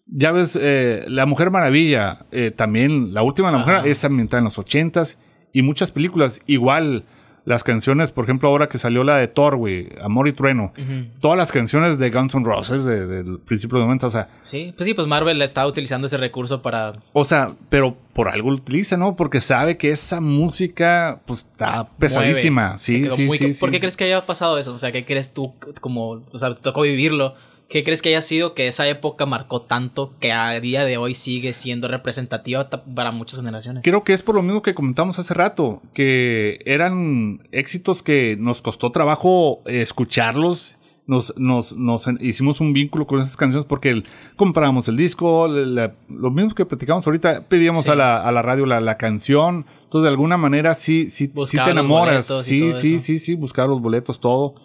Ya ves, eh, La Mujer Maravilla, eh, también la última La Mujer, es ambientada en los ochentas y muchas películas. Igual, las canciones, por ejemplo, ahora que salió la de Thor, Amor y Trueno, todas las canciones de Guns N' Roses del principio de momento, o sea. Sí, pues sí, pues Marvel está utilizando ese recurso para. O sea, pero por algo lo utiliza, ¿no? Porque sabe que esa música, pues está pesadísima. Sí, sí, sí, ¿Por qué crees que haya pasado eso? O sea, ¿qué crees tú como. O sea, te tocó vivirlo. ¿Qué crees que haya sido que esa época marcó tanto que a día de hoy sigue siendo representativa para muchas generaciones? Creo que es por lo mismo que comentamos hace rato, que eran éxitos que nos costó trabajo escucharlos. Nos, nos, nos hicimos un vínculo con esas canciones porque comprábamos el disco, lo mismo que platicamos ahorita, pedíamos a, la, radio la, canción, entonces de alguna manera sí, sí, te enamoras, sí, sí, sí, sí, buscar los boletos, todo.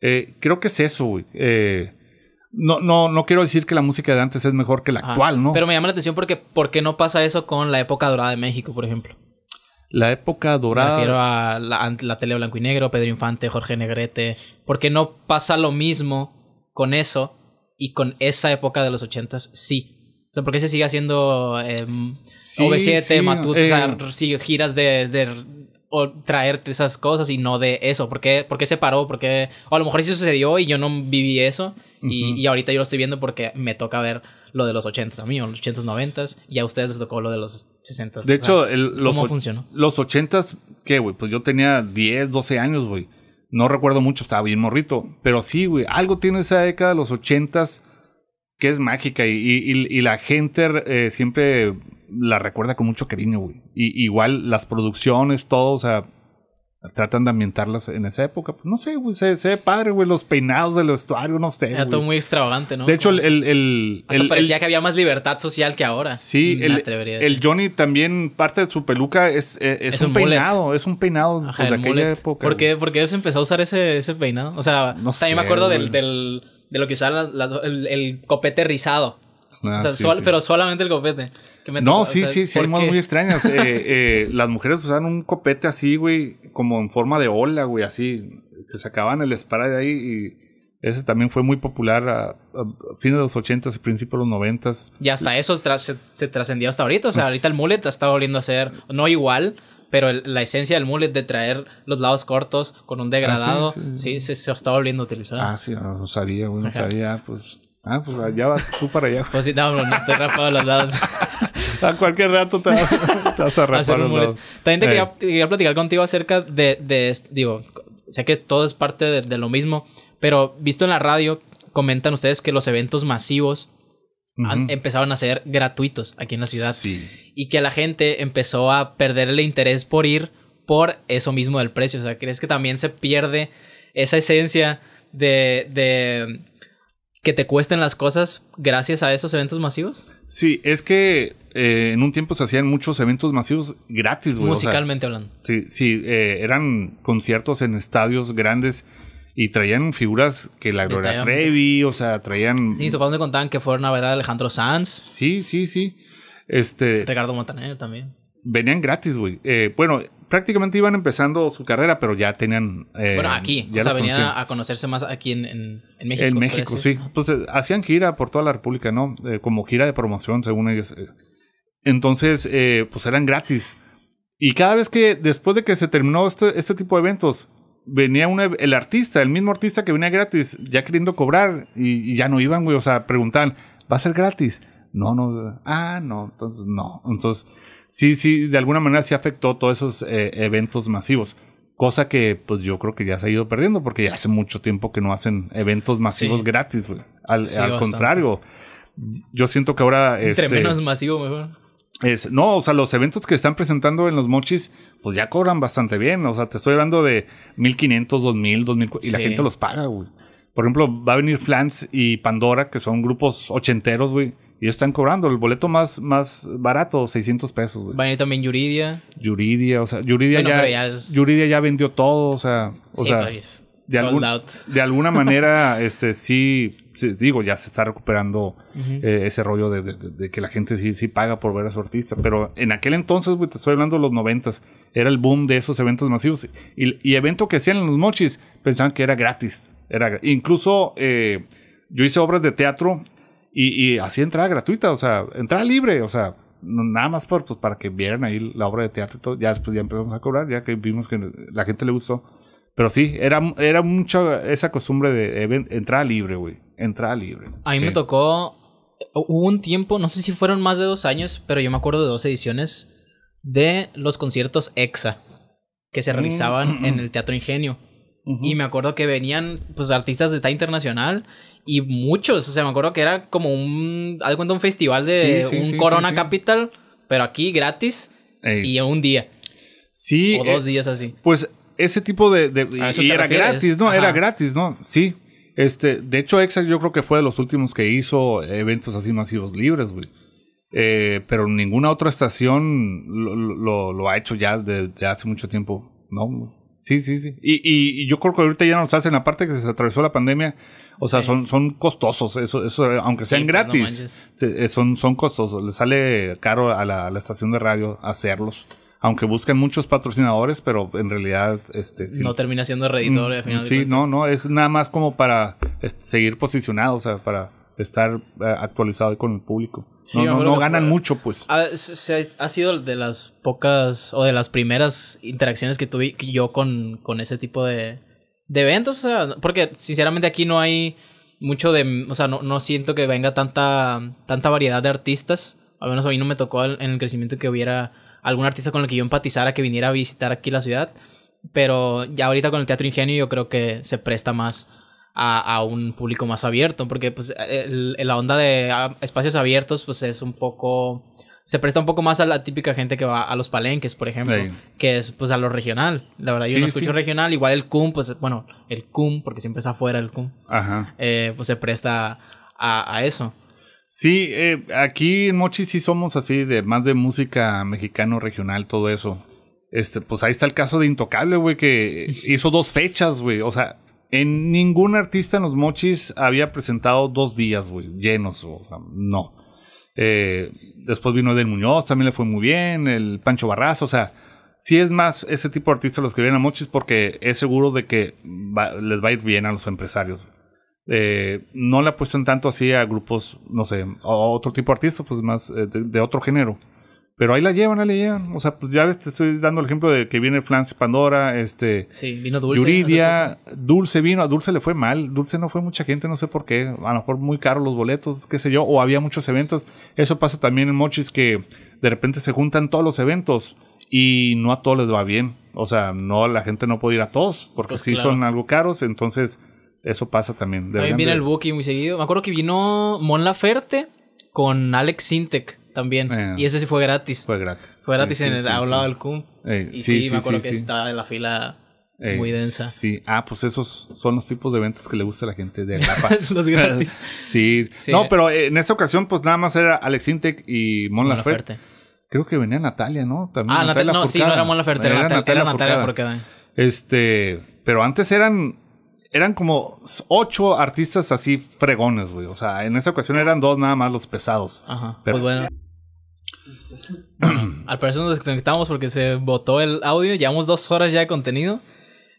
Eh, creo que es eso, güey. Eh, no, no, no quiero decir que la música de antes es mejor que la actual, ¿no? Pero me llama la atención porque ¿por qué no pasa eso con la época dorada de México, por ejemplo? La época dorada. Me refiero a la, tele blanco y negro, Pedro Infante, Jorge Negrete. ¿Por qué no pasa lo mismo con eso y con esa época de los ochentas? Sí. O sea, ¿por qué se sigue haciendo em, eh, OV7, Matut, giras de, traerte esas cosas y no de eso. ¿Por qué, se paró? ¿Por qué... o a lo mejor eso sucedió y yo no viví eso y, ahorita yo lo estoy viendo porque me toca ver lo de los 80s a mí, los 80s, 90s, y a ustedes les tocó lo de los 60s. De hecho, ah, el, los, ¿cómo funcionó? Los 80s, ¿qué, güey? Pues yo tenía 10, 12 años, güey. No recuerdo mucho, estaba bien morrito. Pero sí, güey, algo tiene esa década los 80s que es mágica y, y, y la gente eh, siempre la recuerda con mucho cariño, güey. igual las producciones, todo, o sea, Tratan de ambientarlas en esa época. Pues, no sé, güey. Se, ve padre, güey. Los peinados del vestuario, no sé. Era todo muy extravagante, ¿no? De hecho, el. el, parecía que había más libertad social que ahora. Sí, el, el Johnny también, parte de su peluca es, eh, es, un, peinado. Es un peinado de aquella época. ¿Por qué, ¿Por empezó a usar ese, peinado? O sea, no también me acuerdo del, del, de lo que usaban el, copete rizado. Ah, o sea, pero solamente el copete no, sí, sí, sí, hay muy extrañas. [laughs] eh, eh, las mujeres usaban un copete así, güey, como en forma de ola, güey, así. Se sacaban el spray de ahí y ese también fue muy popular a, a fines de los ochentas y principios de los noventas. Y hasta eso se, se trascendió hasta ahorita. O sea, ahorita el pues mullet está volviendo a ser, no igual, pero la esencia del mullet de traer los lados cortos con un degradado, ah, sí, se, está volviendo a utilizar. Ah, sí, no sabía, güey, no sabía, pues. Ah, pues ah, ya vas tú para allá. Pues sí, no, no estoy rapado a los lados. [laughs] a cualquier rato te vas, a rapar un También te quería, platicar contigo acerca de, Digo, sé que todo es parte de, lo mismo, pero visto en la radio, comentan ustedes que los eventos masivos empezaron a ser gratuitos aquí en la ciudad. Y que la gente empezó a perder el interés por ir por eso mismo del precio. O sea, ¿crees que también se pierde esa esencia de que te cuesten las cosas gracias a esos eventos masivos? Sí, es que eh, en un tiempo se hacían muchos eventos masivos gratis, güey. Musicalmente hablando. Sí, sí, eh, eran conciertos en estadios grandes y traían figuras que la Gloria Trevi, o sea, traían. Sí, supongo que contaban que fueron a ver a Alejandro Sanz. Sí, sí, sí. Este. Ricardo Montaner también. Venían gratis, güey. Eh, bueno, prácticamente iban empezando su carrera, pero ya tenían. Eh, bueno, aquí, ya o sea, venían a conocerse más aquí en, en, México. En México, sí. Pues eh, hacían gira por toda la República, ¿no? Eh, como gira de promoción, según ellos. Entonces, pues eran gratis. Y cada vez que, después de que se terminó este, este tipo de eventos, venía el artista, el mismo artista que venía gratis, ya queriendo cobrar, y, y ya no iban, güey. O sea, preguntaban, ¿va a ser gratis? No, no. Ah, no, entonces no. Entonces sí, sí, de alguna manera sí afectó todos esos eh, eventos masivos. Cosa que pues yo creo que ya se ha ido perdiendo porque ya hace mucho tiempo que no hacen eventos masivos gratis, güey. Al, contrario, yo siento que ahora... Entre este, menos masivo mejor. Es, no, o sea, los eventos que están presentando en los mochis, pues ya cobran bastante bien. O sea, te estoy hablando de 1500, 2000, 2000 y la gente los paga, güey. Por ejemplo, va a venir Flans y Pandora, que son grupos ochenteros, güey. Y están cobrando el boleto más, más barato, 600 pesos, Van a ir también Yuridia. Yuridia, o sea, Yuridia, ya, ya vendió todo, o sea, o sea pues, de, algún, de alguna [laughs] manera, este, sí, digo, ya se está recuperando eh, ese rollo de, que la gente sí, sí paga por ver a su artista. Pero en aquel entonces, te estoy hablando de los noventas, era el boom de esos eventos masivos. Y, y evento que hacían en los mochis, pensaban que era gratis. Era, incluso eh, yo hice obras de teatro y, así entrada gratuita, o sea, entrada libre, o sea, nada más por, pues, para que vieran ahí la obra de teatro y todo. Ya después ya empezamos a cobrar, ya que vimos que la gente le gustó. Pero sí, era, era mucho esa costumbre de entrada entrar libre, güey. entrada libre. A mí me tocó, hubo un tiempo, no sé si fueron más de dos años, pero yo me acuerdo de dos ediciones de los conciertos EXA que se realizaban mm. en el Teatro Ingenio. Y me acuerdo que venían pues artistas de tal internacional y muchos, o sea, me acuerdo que era como un algo de un festival de un Corona Capital, pero aquí gratis y y un día. Sí. O dos eh, días así. Pues ese tipo de, y era gratis, ¿no? Era gratis, ¿no? Sí. Este, de hecho, Exa yo creo que fue de los últimos que hizo eventos así masivos libres, güey. Eh, pero ninguna otra estación lo, lo, ha hecho ya desde de hace mucho tiempo. No, Sí, sí, sí. Y, yo creo que ahorita ya nos hacen, la parte que se atravesó la pandemia, o sea, son, son costosos, eso, eso, aunque sean pues, gratis, eh, son, son costosos. Le sale caro a la, estación de radio hacerlos, aunque buscan muchos patrocinadores, pero en realidad... este No termina siendo redidores al final. Mm, sí, no, no, es nada más como para este, seguir posicionado, o sea, para estar eh, actualizado con el público. Sí, no, ganan mucho, pues. Ah, ha, sido de las pocas o de las primeras interacciones que tuve yo con, con ese tipo de, de eventos. O sea, porque sinceramente aquí no hay mucho de. O sea, no, no siento que venga tanta, tanta variedad de artistas. Al menos a mí no me tocó en el crecimiento que hubiera algún artista con el que yo empatizara que viniera a visitar aquí la ciudad. Pero ya ahorita con el Teatro Ingenio yo creo que se presta más a, un público más abierto, porque pues la onda de espacios abiertos pues es un poco, se presta un poco más a la típica gente que va a los palenques, por ejemplo, que es pues a lo regional, la verdad yo no escucho regional, igual el CUM, pues bueno, el CUM, porque siempre es afuera el CUM, eh, pues se presta a, eso. Sí, eh, aquí en Mochi sí somos así de más de música mexicano regional, todo eso. Este, pues ahí está el caso de Intocable, güey, que [laughs] hizo dos fechas, güey. O sea, en ningún artista en los mochis había presentado dos días, güey, llenos, o sea, no. Eh, después vino Edel Muñoz, también le fue muy bien, el Pancho Barraza, o sea, si es más ese tipo de artistas los que vienen a mochis porque es seguro de que les va a ir bien a los empresarios. Eh, no le apuestan tanto así a grupos, no sé, a otro tipo de artistas, pues más eh, de, otro género pero ahí la llevan, ahí la llevan. O sea, pues ya ves, te estoy dando el ejemplo de que viene Flans Pandora, este. Sí, vino Dulce. Yuridia, Dulce vino, a Dulce le fue mal. Dulce no fue mucha gente, no sé por qué. A lo mejor muy caros los boletos, qué sé yo, o había muchos eventos. Eso pasa también en Mochis que de repente se juntan todos los eventos y no a todos les va bien. O sea, no, la gente no puede ir a todos porque si pues sí son algo caros, entonces eso pasa también. Ahí viene el Buki muy seguido. Me acuerdo que vino Mon Laferte con Alex Sintek también. y ese sí fue gratis. Fue gratis. Fue gratis en el, a lado del CUM. Eh, y sí, me acuerdo que estaba en la fila eh, muy densa. Sí, ah, pues esos son los tipos de eventos que le gusta a la gente de Paz. [laughs] los gratis. [laughs] sí. No, pero eh, en esta ocasión, pues nada más era Alex Intec y Mon, Laferte. Creo que venía Natalia, ¿no? También ah, Natalia, no, sí, no era Mon Laferte, era, Natalia, porque Este, pero antes eran eran como ocho artistas así fregones, güey. O sea, en esa ocasión eran dos nada más los pesados. Ajá. Pero, pues bueno. [clears throat] al parecer nos desconectamos porque se botó el audio. Llevamos dos horas ya de contenido.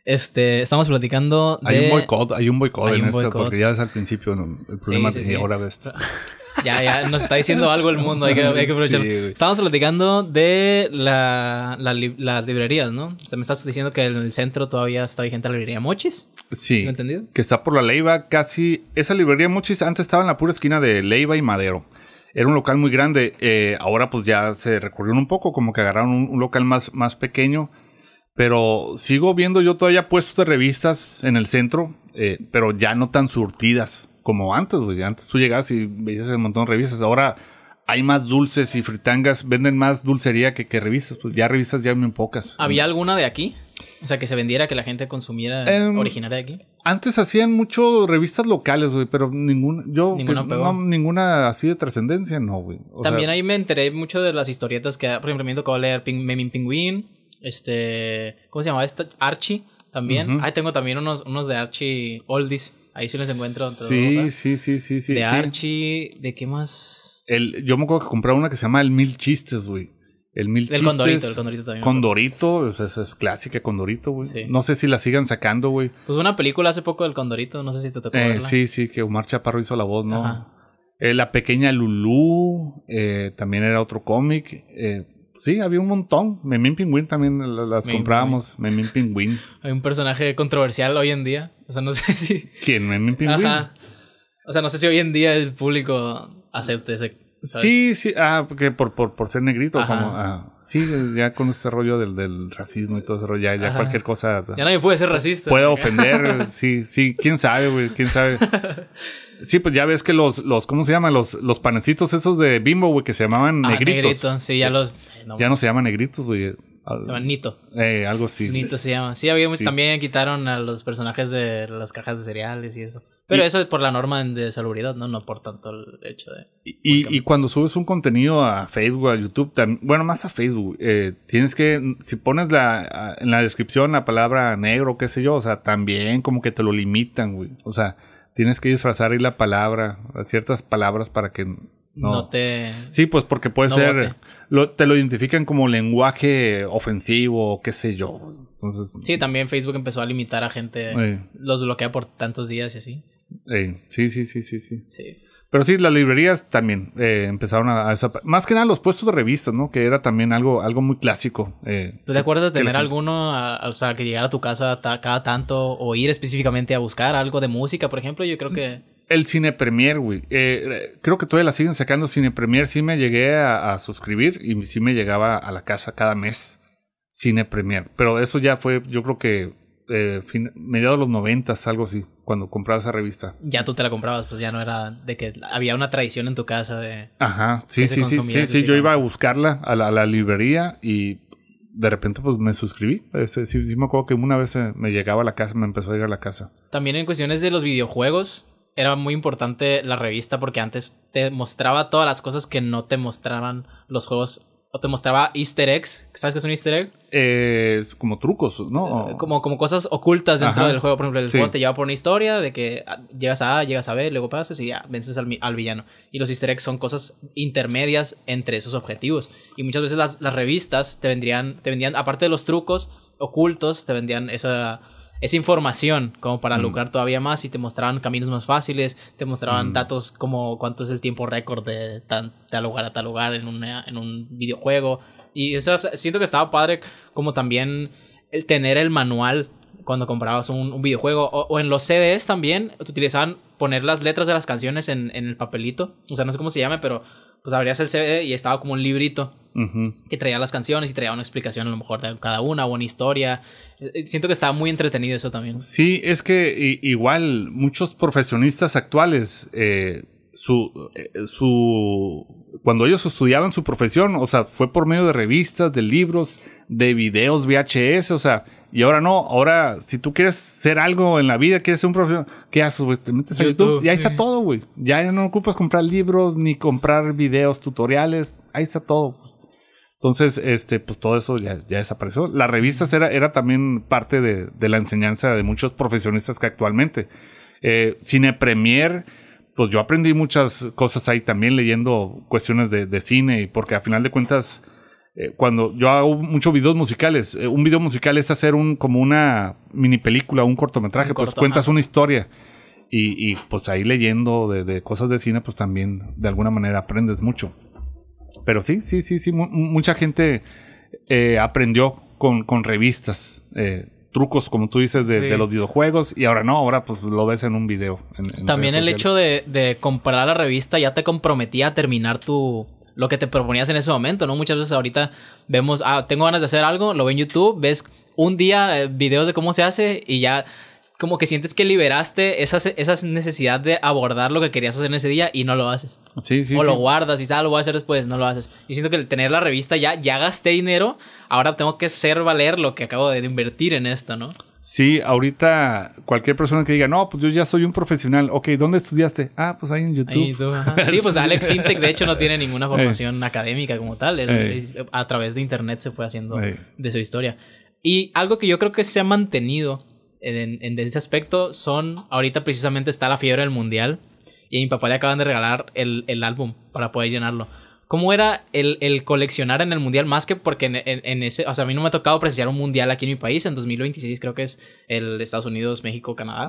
Este, estamos platicando de... Hay un boicot, hay un boicot en porque ya es al principio el problema sí, ahora ves. [laughs] ya, ya, nos está diciendo algo el mundo, hay que, hay aprovecharlo. Estamos platicando de la, las librerías, ¿no? Se me estás diciendo que en el centro todavía está vigente la librería Mochis. Sí. entendido? Que está por la Leiva, casi... Esa librería Mochis antes estaba en la pura esquina de Leiva y Madero. Era un local muy grande. Eh, ahora pues ya se recorrieron un poco, como que agarraron un, local más, más pequeño. Pero sigo viendo yo todavía puestos de revistas en el centro, eh, pero ya no tan surtidas como antes, güey. Antes tú llegabas y veías un montón de revistas. Ahora hay más dulces y fritangas, venden más dulcería que, revistas. Pues ya revistas ya muy pocas. ¿Había alguna de aquí? O sea, que se vendiera, que la gente consumiera em, originaria de aquí. Antes hacían mucho revistas locales, güey, pero ninguna, yo, pues, ninguna, así de trascendencia, no, güey. También ahí me enteré mucho de las historietas que, por ejemplo, me tocó leer Meming Penguin, este, ¿cómo se llama esta? Archie, también. Ahí tengo también unos, unos de Archie Oldies, ahí sí los encuentro. Sí, sí, sí, sí, sí. De Archie, ¿de qué más? El, yo me acuerdo que compraba una que se llama El Mil Chistes, güey. El el Condorito, el Condorito también. Condorito, o es clásica Condorito, güey. No sé si la sigan sacando, güey. Pues una película hace poco del Condorito, no sé si te tocó eh, Sí, sí, que Omar Chaparro hizo la voz, ¿no? Eh, la pequeña Lulú, eh, también era otro cómic. Eh, sí, había un montón. Memín Pingüín también las comprábamos. Memín [laughs] Hay un personaje controversial hoy en día. O sea, no sé si... ¿Quién? Memín Pingüín. Ajá. O sea, no sé si hoy en día el público acepte ese Sí, sí, ah, porque por, por, ser negrito, como, ah, sí, ya con este rollo del, del racismo y todo ese rollo, ya, ya cualquier cosa. Ya nadie puede ser racista. Puede ofender, [laughs] sí, sí, quién sabe, güey, quién sabe. Sí, pues ya ves que los, los ¿cómo se llaman? Los, los panecitos esos de bimbo, güey, que se llamaban ah, negritos. sí, ya eh, los... ya no se llaman negritos, güey. Se llaman Nito. Eh, algo así. Nito se llama. Sí, había, sí. también quitaron a los personajes de las cajas de cereales y eso. Pero eso es por la norma de salubridad, ¿no? No por tanto el hecho de... Y, cuando subes un contenido a Facebook, a YouTube, bueno, más a Facebook, eh, tienes que, si pones la, en la descripción la palabra negro, qué sé yo, o sea, también como que te lo limitan, güey. O sea, tienes que disfrazar ahí la palabra, ciertas palabras para que no. te. Sí, pues porque puede ser. te lo identifican como lenguaje ofensivo, qué sé yo. Entonces. Sí, también Facebook empezó a limitar a gente. Los bloquea por tantos días y así sí, sí, sí, sí, sí. Sí. Pero sí, las librerías también eh, empezaron a, Más que nada los puestos de revistas, ¿no? Que era también algo, algo muy clásico. Eh, ¿Tú te acuerdas de tener alguno, o sea, que llegara a tu casa cada tanto o ir específicamente a buscar algo de música, por ejemplo? Yo creo que... El Cine Premier, güey. Eh, eh, creo que todavía la siguen sacando. Cine Premier sí me llegué a, suscribir y sí me llegaba a la casa cada mes. Cine Premier. Pero eso ya fue, yo creo que mediados de los noventas, algo así cuando comprabas esa revista. Ya tú te la comprabas, pues ya no era de que había una tradición en tu casa de... Ajá, sí, sí, sí, sí, sí, yo iba a buscarla a la, librería y de repente pues me suscribí. Sí, sí, me acuerdo que una vez eh, me llegaba a la casa, me empezó a llegar a la casa. También en cuestiones de los videojuegos, era muy importante la revista porque antes te mostraba todas las cosas que no te mostraban los juegos o te mostraba easter eggs. ¿Sabes qué es un easter egg? es como trucos, ¿no? Eh, como, como cosas ocultas dentro del juego. Por ejemplo, el juego te lleva por una historia de que ah, llegas a A, llegas a B, luego pasas y ya, vences al, villano. Y los easter eggs son cosas intermedias entre esos objetivos. Y muchas veces las, las revistas te vendrían, te vendían, aparte de los trucos ocultos, te vendían esa esa información como para mm. lucrar todavía más y te mostraban caminos más fáciles, te mostraban mm. datos como cuánto es el tiempo récord de tal lugar a tal lugar en, en un videojuego. Y eso siento que estaba padre como también el tener el manual cuando comprabas un, videojuego o, en los CDs también te utilizaban poner las letras de las canciones en, el papelito. O sea, no sé cómo se llame, pero pues abrías el CD y estaba como un librito que traía las canciones y traía una explicación a lo mejor de cada una o una historia. Eh, eh, siento que estaba muy entretenido eso también. Sí, es que igual muchos profesionistas actuales, eh, su, eh, su, cuando ellos estudiaban su profesión, o sea, fue por medio de revistas, de libros, de videos VHS, o sea, y ahora no, ahora si tú quieres ser algo en la vida, quieres ser un profesional, ¿qué haces, güey? Te metes a YouTube y ahí está todo, güey. Ya no ocupas comprar libros ni comprar videos, tutoriales, ahí está todo. Pues. Entonces, este, pues todo eso ya, desapareció. Las revistas era, también parte de, la enseñanza de muchos profesionistas que actualmente. Eh, cine Premier, pues yo aprendí muchas cosas ahí también leyendo cuestiones de, cine, y porque a final de cuentas, eh, cuando yo hago muchos videos musicales, eh, un video musical es hacer un, como una mini película, un cortometraje, pues cuentas una historia. Y, pues ahí leyendo de cosas de cine, pues también de alguna manera aprendes mucho. Pero sí, sí, sí, sí, mucha gente eh, aprendió con, revistas, eh, trucos, como tú dices, de, los videojuegos. Y ahora no, ahora pues lo ves en un video. También el hecho de, comprar la revista ya te comprometía a terminar tu, lo que te proponías en ese momento, ¿no? Muchas veces ahorita vemos, ah, tengo ganas de hacer algo, lo veo en YouTube, ves un día eh, videos de cómo se hace y ya como que sientes que liberaste esa, esa, necesidad de abordar lo que querías hacer en ese día y no lo haces. Sí, sí. O lo guardas y ah, lo voy a hacer después, no lo haces. Y siento que el tener la revista ya, ya gasté dinero, ahora tengo que hacer valer lo que acabo de invertir en esto, ¿no? Sí, ahorita cualquier persona que diga, no, pues yo ya soy un profesional. Ok, ¿dónde estudiaste? Ah, pues ahí en YouTube. sí, pues [laughs] Alex Intec, de hecho, no tiene ninguna [laughs] formación académica como tal. A través de internet se fue haciendo de su historia. Y algo que yo creo que se ha mantenido en, ese aspecto son, ahorita precisamente está la fiebre del mundial y a mi papá le acaban de regalar el, álbum para poder llenarlo. ¿Cómo era el, coleccionar en el mundial? Más que porque en, ese. O sea, a mí no me ha tocado presenciar un mundial aquí en mi país. En 2026 creo que es el Estados Unidos, México, Canadá.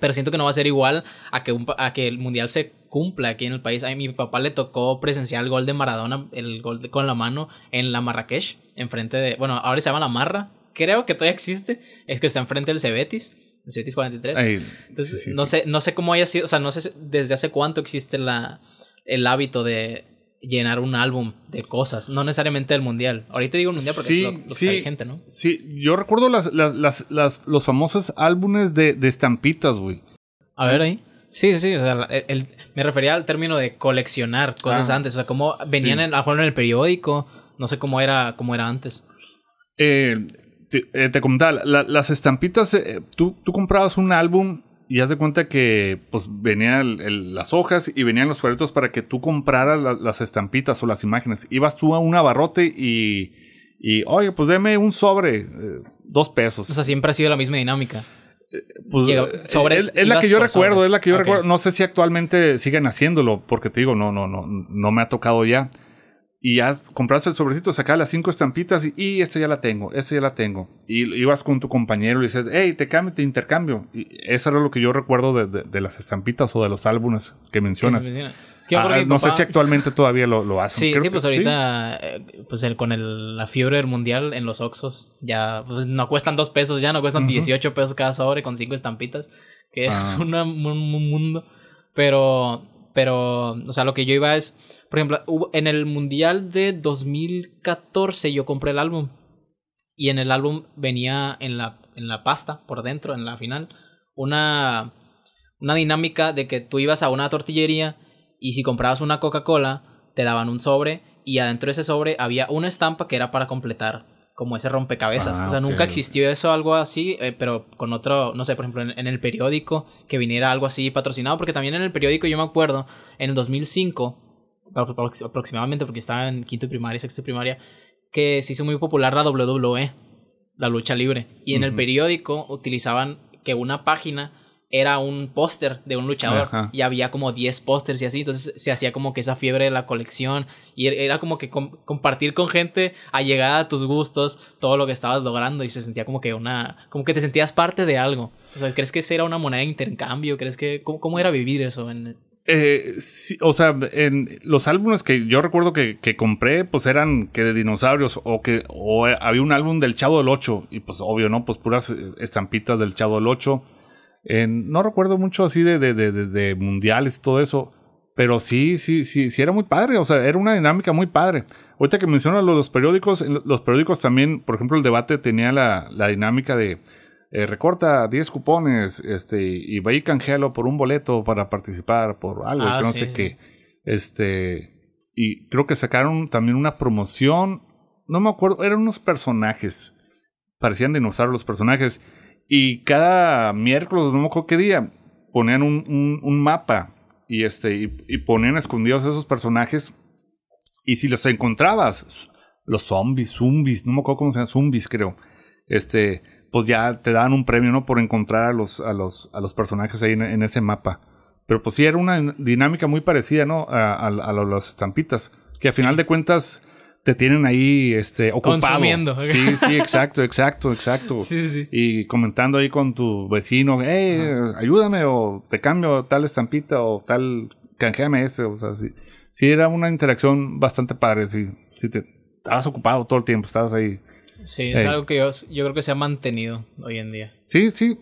Pero siento que no va a ser igual a que, que el mundial se cumpla aquí en el país. A mi papá le tocó presenciar el gol de Maradona, el gol con la mano en la Marrakech, enfrente de. Bueno, ahora se llama La Marra, creo que todavía existe, es que está enfrente del Cebetis, el Cebetis 43. Entonces, no, Sé, no sé cómo haya sido, o sea, no sé desde hace cuánto existe la, el hábito de llenar un álbum de cosas, no necesariamente del mundial. Ahorita digo mundial porque es lo, hay gente, ¿no? Sí, yo recuerdo las, las, las, los famosos álbumes de, estampitas, güey. A ver ahí. Sí, sí, o sea, el, me refería al término de coleccionar cosas ah, antes, o sea, cómo venían a en, en el periódico, no sé cómo era, cómo era antes. Eh, eh, te, comentaba, las estampitas, eh, tú, comprabas un álbum y haz de cuenta que pues, venían las hojas y venían los cuadritos para que tú compraras las estampitas o las imágenes. Ibas tú a un abarrote y, oye, pues deme un sobre, eh, dos pesos. O sea, siempre ha sido la misma dinámica. es, la que yo recuerdo, es la que yo recuerdo. No sé si actualmente siguen haciéndolo, porque te digo, no, no, no, no me ha tocado ya y ya compraste el sobrecito, sacabas las cinco estampitas y, este esta ya la tengo, esta ya la tengo. Y ibas con tu compañero y dices, hey, te cambio, te intercambio. Y eso era lo que yo recuerdo de, de, las estampitas o de los álbumes que mencionas. Ah, no sé si actualmente todavía lo, lo hacen. Sí, sí, pues ahorita, eh, pues el, con el, la fiebre del mundial en los Oxos, ya pues no cuestan dos pesos, ya no cuestan 18 pesos cada sobre con cinco estampitas, que es ah. [laughs] un, un mundo. Pero, pero, o sea, lo que yo iba es por ejemplo, en el Mundial de 2014 yo compré el álbum. Y en el álbum venía en la, en la pasta, por dentro, en la final, una, una dinámica de que tú ibas a una tortillería y si comprabas una Coca-Cola, te daban un sobre y adentro de ese sobre había una estampa que era para completar como ese rompecabezas. Ah, o sea, nunca existió eso, algo así, eh, pero con otro, no sé, por ejemplo, en, en, el periódico, que viniera algo así patrocinado, porque también en el periódico, yo me acuerdo, en el 2005, aproximadamente, porque estaba en quinto de primaria, sexto primaria, que se hizo muy popular la WWE, la lucha libre. Y en el periódico utilizaban que una página era un póster de un luchador y había como 10 pósters y así, entonces se hacía como que esa fiebre de la colección y er-, era como que compartir con gente allegada a tus gustos todo lo que estabas logrando y se sentía como que una, como que te sentías parte de algo. O sea, ¿crees que esa era una moneda de intercambio? ¿Crees que cómo, cómo era vivir eso en, eh, o sea, en los álbumes que yo recuerdo que, compré, pues eran que de dinosaurios o que eh, había un álbum del Chavo del 8 y pues obvio, ¿no? Pues puras eh, estampitas del Chavo del Ocho no recuerdo mucho así de, de, mundiales y todo eso, pero sí, sí, sí, sí era muy padre, o sea, era una dinámica muy padre. Ahorita que menciono los, periódicos, los periódicos también, por ejemplo, el debate tenía la dinámica de eh, recorta 10 cupones este, y va y canjealo por un boleto para participar por algo, ah, que no sé qué. Este, y creo que sacaron también una promoción, no me acuerdo, eran unos personajes, parecían dinosaurios los personajes, y cada miércoles, no me acuerdo qué día, ponían un, un, mapa y, este, y, ponían escondidos esos personajes. Y si los encontrabas, los zombies, zombies, no me acuerdo cómo se llaman, zombies creo. Este, pues ya te daban un premio, ¿no? Por encontrar a los, a los, a los personajes ahí en, ese mapa. Pero pues sí, era una dinámica muy parecida, ¿no? A, las estampitas, que a final de cuentas te tienen ahí este, ocupado. Sí, sí, exacto, exacto, exacto. [laughs] Y comentando ahí con tu vecino, hey, ayúdame o te cambio tal estampita o tal, canjeame este, o sea, sí. Sí, era una interacción bastante padre, sí. Sí, te, estabas ocupado todo el tiempo, estabas ahí. Sí, es algo que yo, creo que se ha mantenido hoy en día. Sí, sí.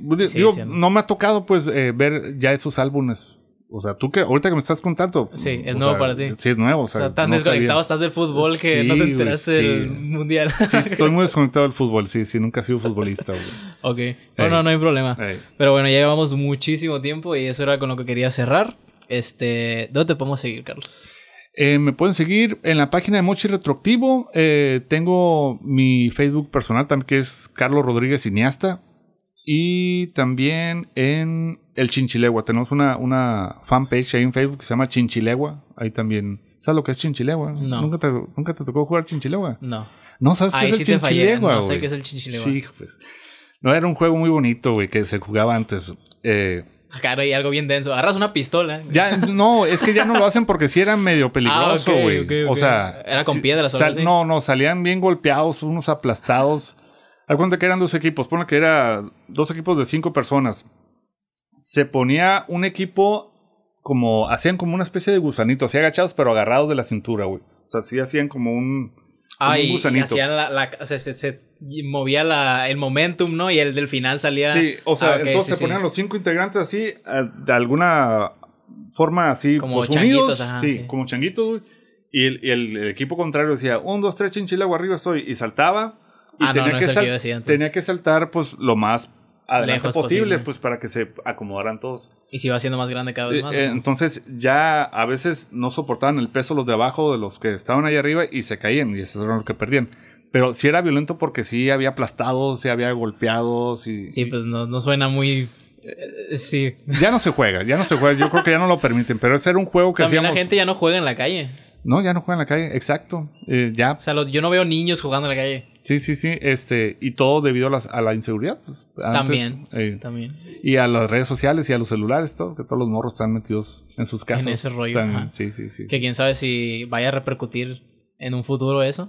no me ha tocado pues eh, ver ya esos álbumes. O sea, tú que ahorita que me estás contando. Sí, es nuevo para ti. Sí, es nuevo. O sea, tan desconectado estás del fútbol que no te enteraste del mundial. Sí, estoy muy desconectado del fútbol. Sí, sí, nunca he sido futbolista. [laughs] ok. Bueno, no hay problema. Pero bueno, ya llevamos muchísimo tiempo y eso era con lo que quería cerrar. Este, ¿dónde te podemos seguir, Carlos? Eh, me pueden seguir en la página de Mochi Retroactivo. Eh, tengo mi Facebook personal también, que es Carlos Rodríguez Cineasta. Y también en El Chinchilegua. Tenemos una, una fanpage ahí en Facebook que se llama Chinchilegua. Ahí también. ¿Sabes lo que es Chinchilegua? ¿Nunca te, tocó jugar Chinchilegua? No. ¿No sabes qué es el Chinchilegua? No sé qué es el Chinchilegua. Sí, pues. No, era un juego muy bonito, güey, que se jugaba antes. Eh, Claro, y algo bien denso. Agarras una pistola. Ya, no, es que ya no lo hacen porque sí era medio [laughs] ah, peligroso, güey. O sea. Era con piedras No, no, salían bien golpeados, unos aplastados. al cuenta que eran dos equipos. pone que era dos equipos de cinco personas. Se ponía un equipo como. Hacían como una especie de gusanito, así agachados, pero agarrados de la cintura, güey. O sea, sí hacían como un Ah, Hacían la, se, se, movía la, el momentum, ¿no? Y el del final salía. Sí, o sea, ah, entonces se ponían los cinco integrantes así, eh, de alguna forma así, como pues, sí, como changuitos, Y, el, equipo contrario decía, un, dos, tres, chinchilagua arriba soy. Y saltaba. ah, tenía, no, no que, tenía que saltar, pues, lo más adelante Lejos posible, pues para que se acomodaran todos. Y si va siendo más grande cada vez eh, más. Eh, entonces ya a veces no soportaban el peso los de abajo de los que estaban ahí arriba y se caían y esos eran los que perdían. Pero si era violento porque sí había aplastado sí había golpeado sí Sí, pues no, suena muy eh, sí. Ya no se juega, ya no se juega. Yo creo que ya no lo permiten, pero ese era un juego que hacía. hacíamos... La gente ya no juega en la calle. No, ya no juega en la calle, exacto. ya. O sea, yo no veo niños jugando en la calle. Sí, sí, sí. Este, y todo debido a, las, a la inseguridad. Pues, también, eh, también. Y a las redes sociales y a los celulares, todo, que todos los morros están metidos en sus casas. En ese rollo. sí, sí, sí. Que quién sabe si vaya a repercutir en un futuro eso.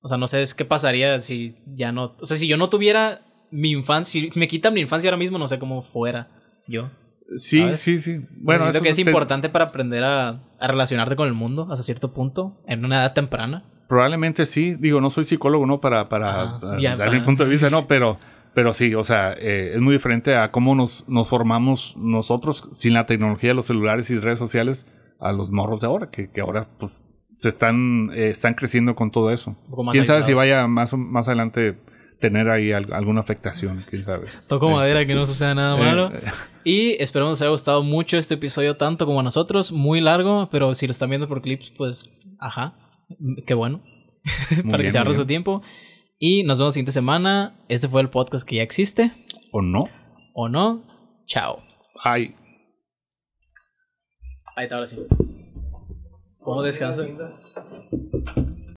O sea, no sé qué pasaría si ya no. O sea, si yo no tuviera mi infancia, si me quitan mi infancia ahora mismo, no sé cómo fuera yo. Sí, sí, sí. Bueno, que es importante para aprender a, a relacionarte con el mundo hasta cierto punto, en una edad temprana probablemente sí, digo, no soy psicólogo, ¿no? Para, para, ah, ah, dar mi punto de vista, no, pero, pero sí, o sea, eh, es muy diferente a cómo nos, nos formamos nosotros sin la tecnología de los celulares y redes sociales a los morros de ahora, que, que ahora pues se están, eh, están creciendo con todo eso. Quién sabe si vaya más, más adelante tener ahí alguna afectación, quién sabe. Toco eh, madera que no suceda nada malo. Y esperamos les haya gustado mucho este episodio, tanto como a nosotros. Muy largo, pero si lo están viendo por clips, pues, ajá. Mm, qué bueno. [laughs] para que se ahorre su tiempo. Y nos vemos la siguiente semana. Este fue el podcast que ya existe. ¿O no? ¿O no? Chao. Bye. Ahí está, ahora sí. ¿Cómo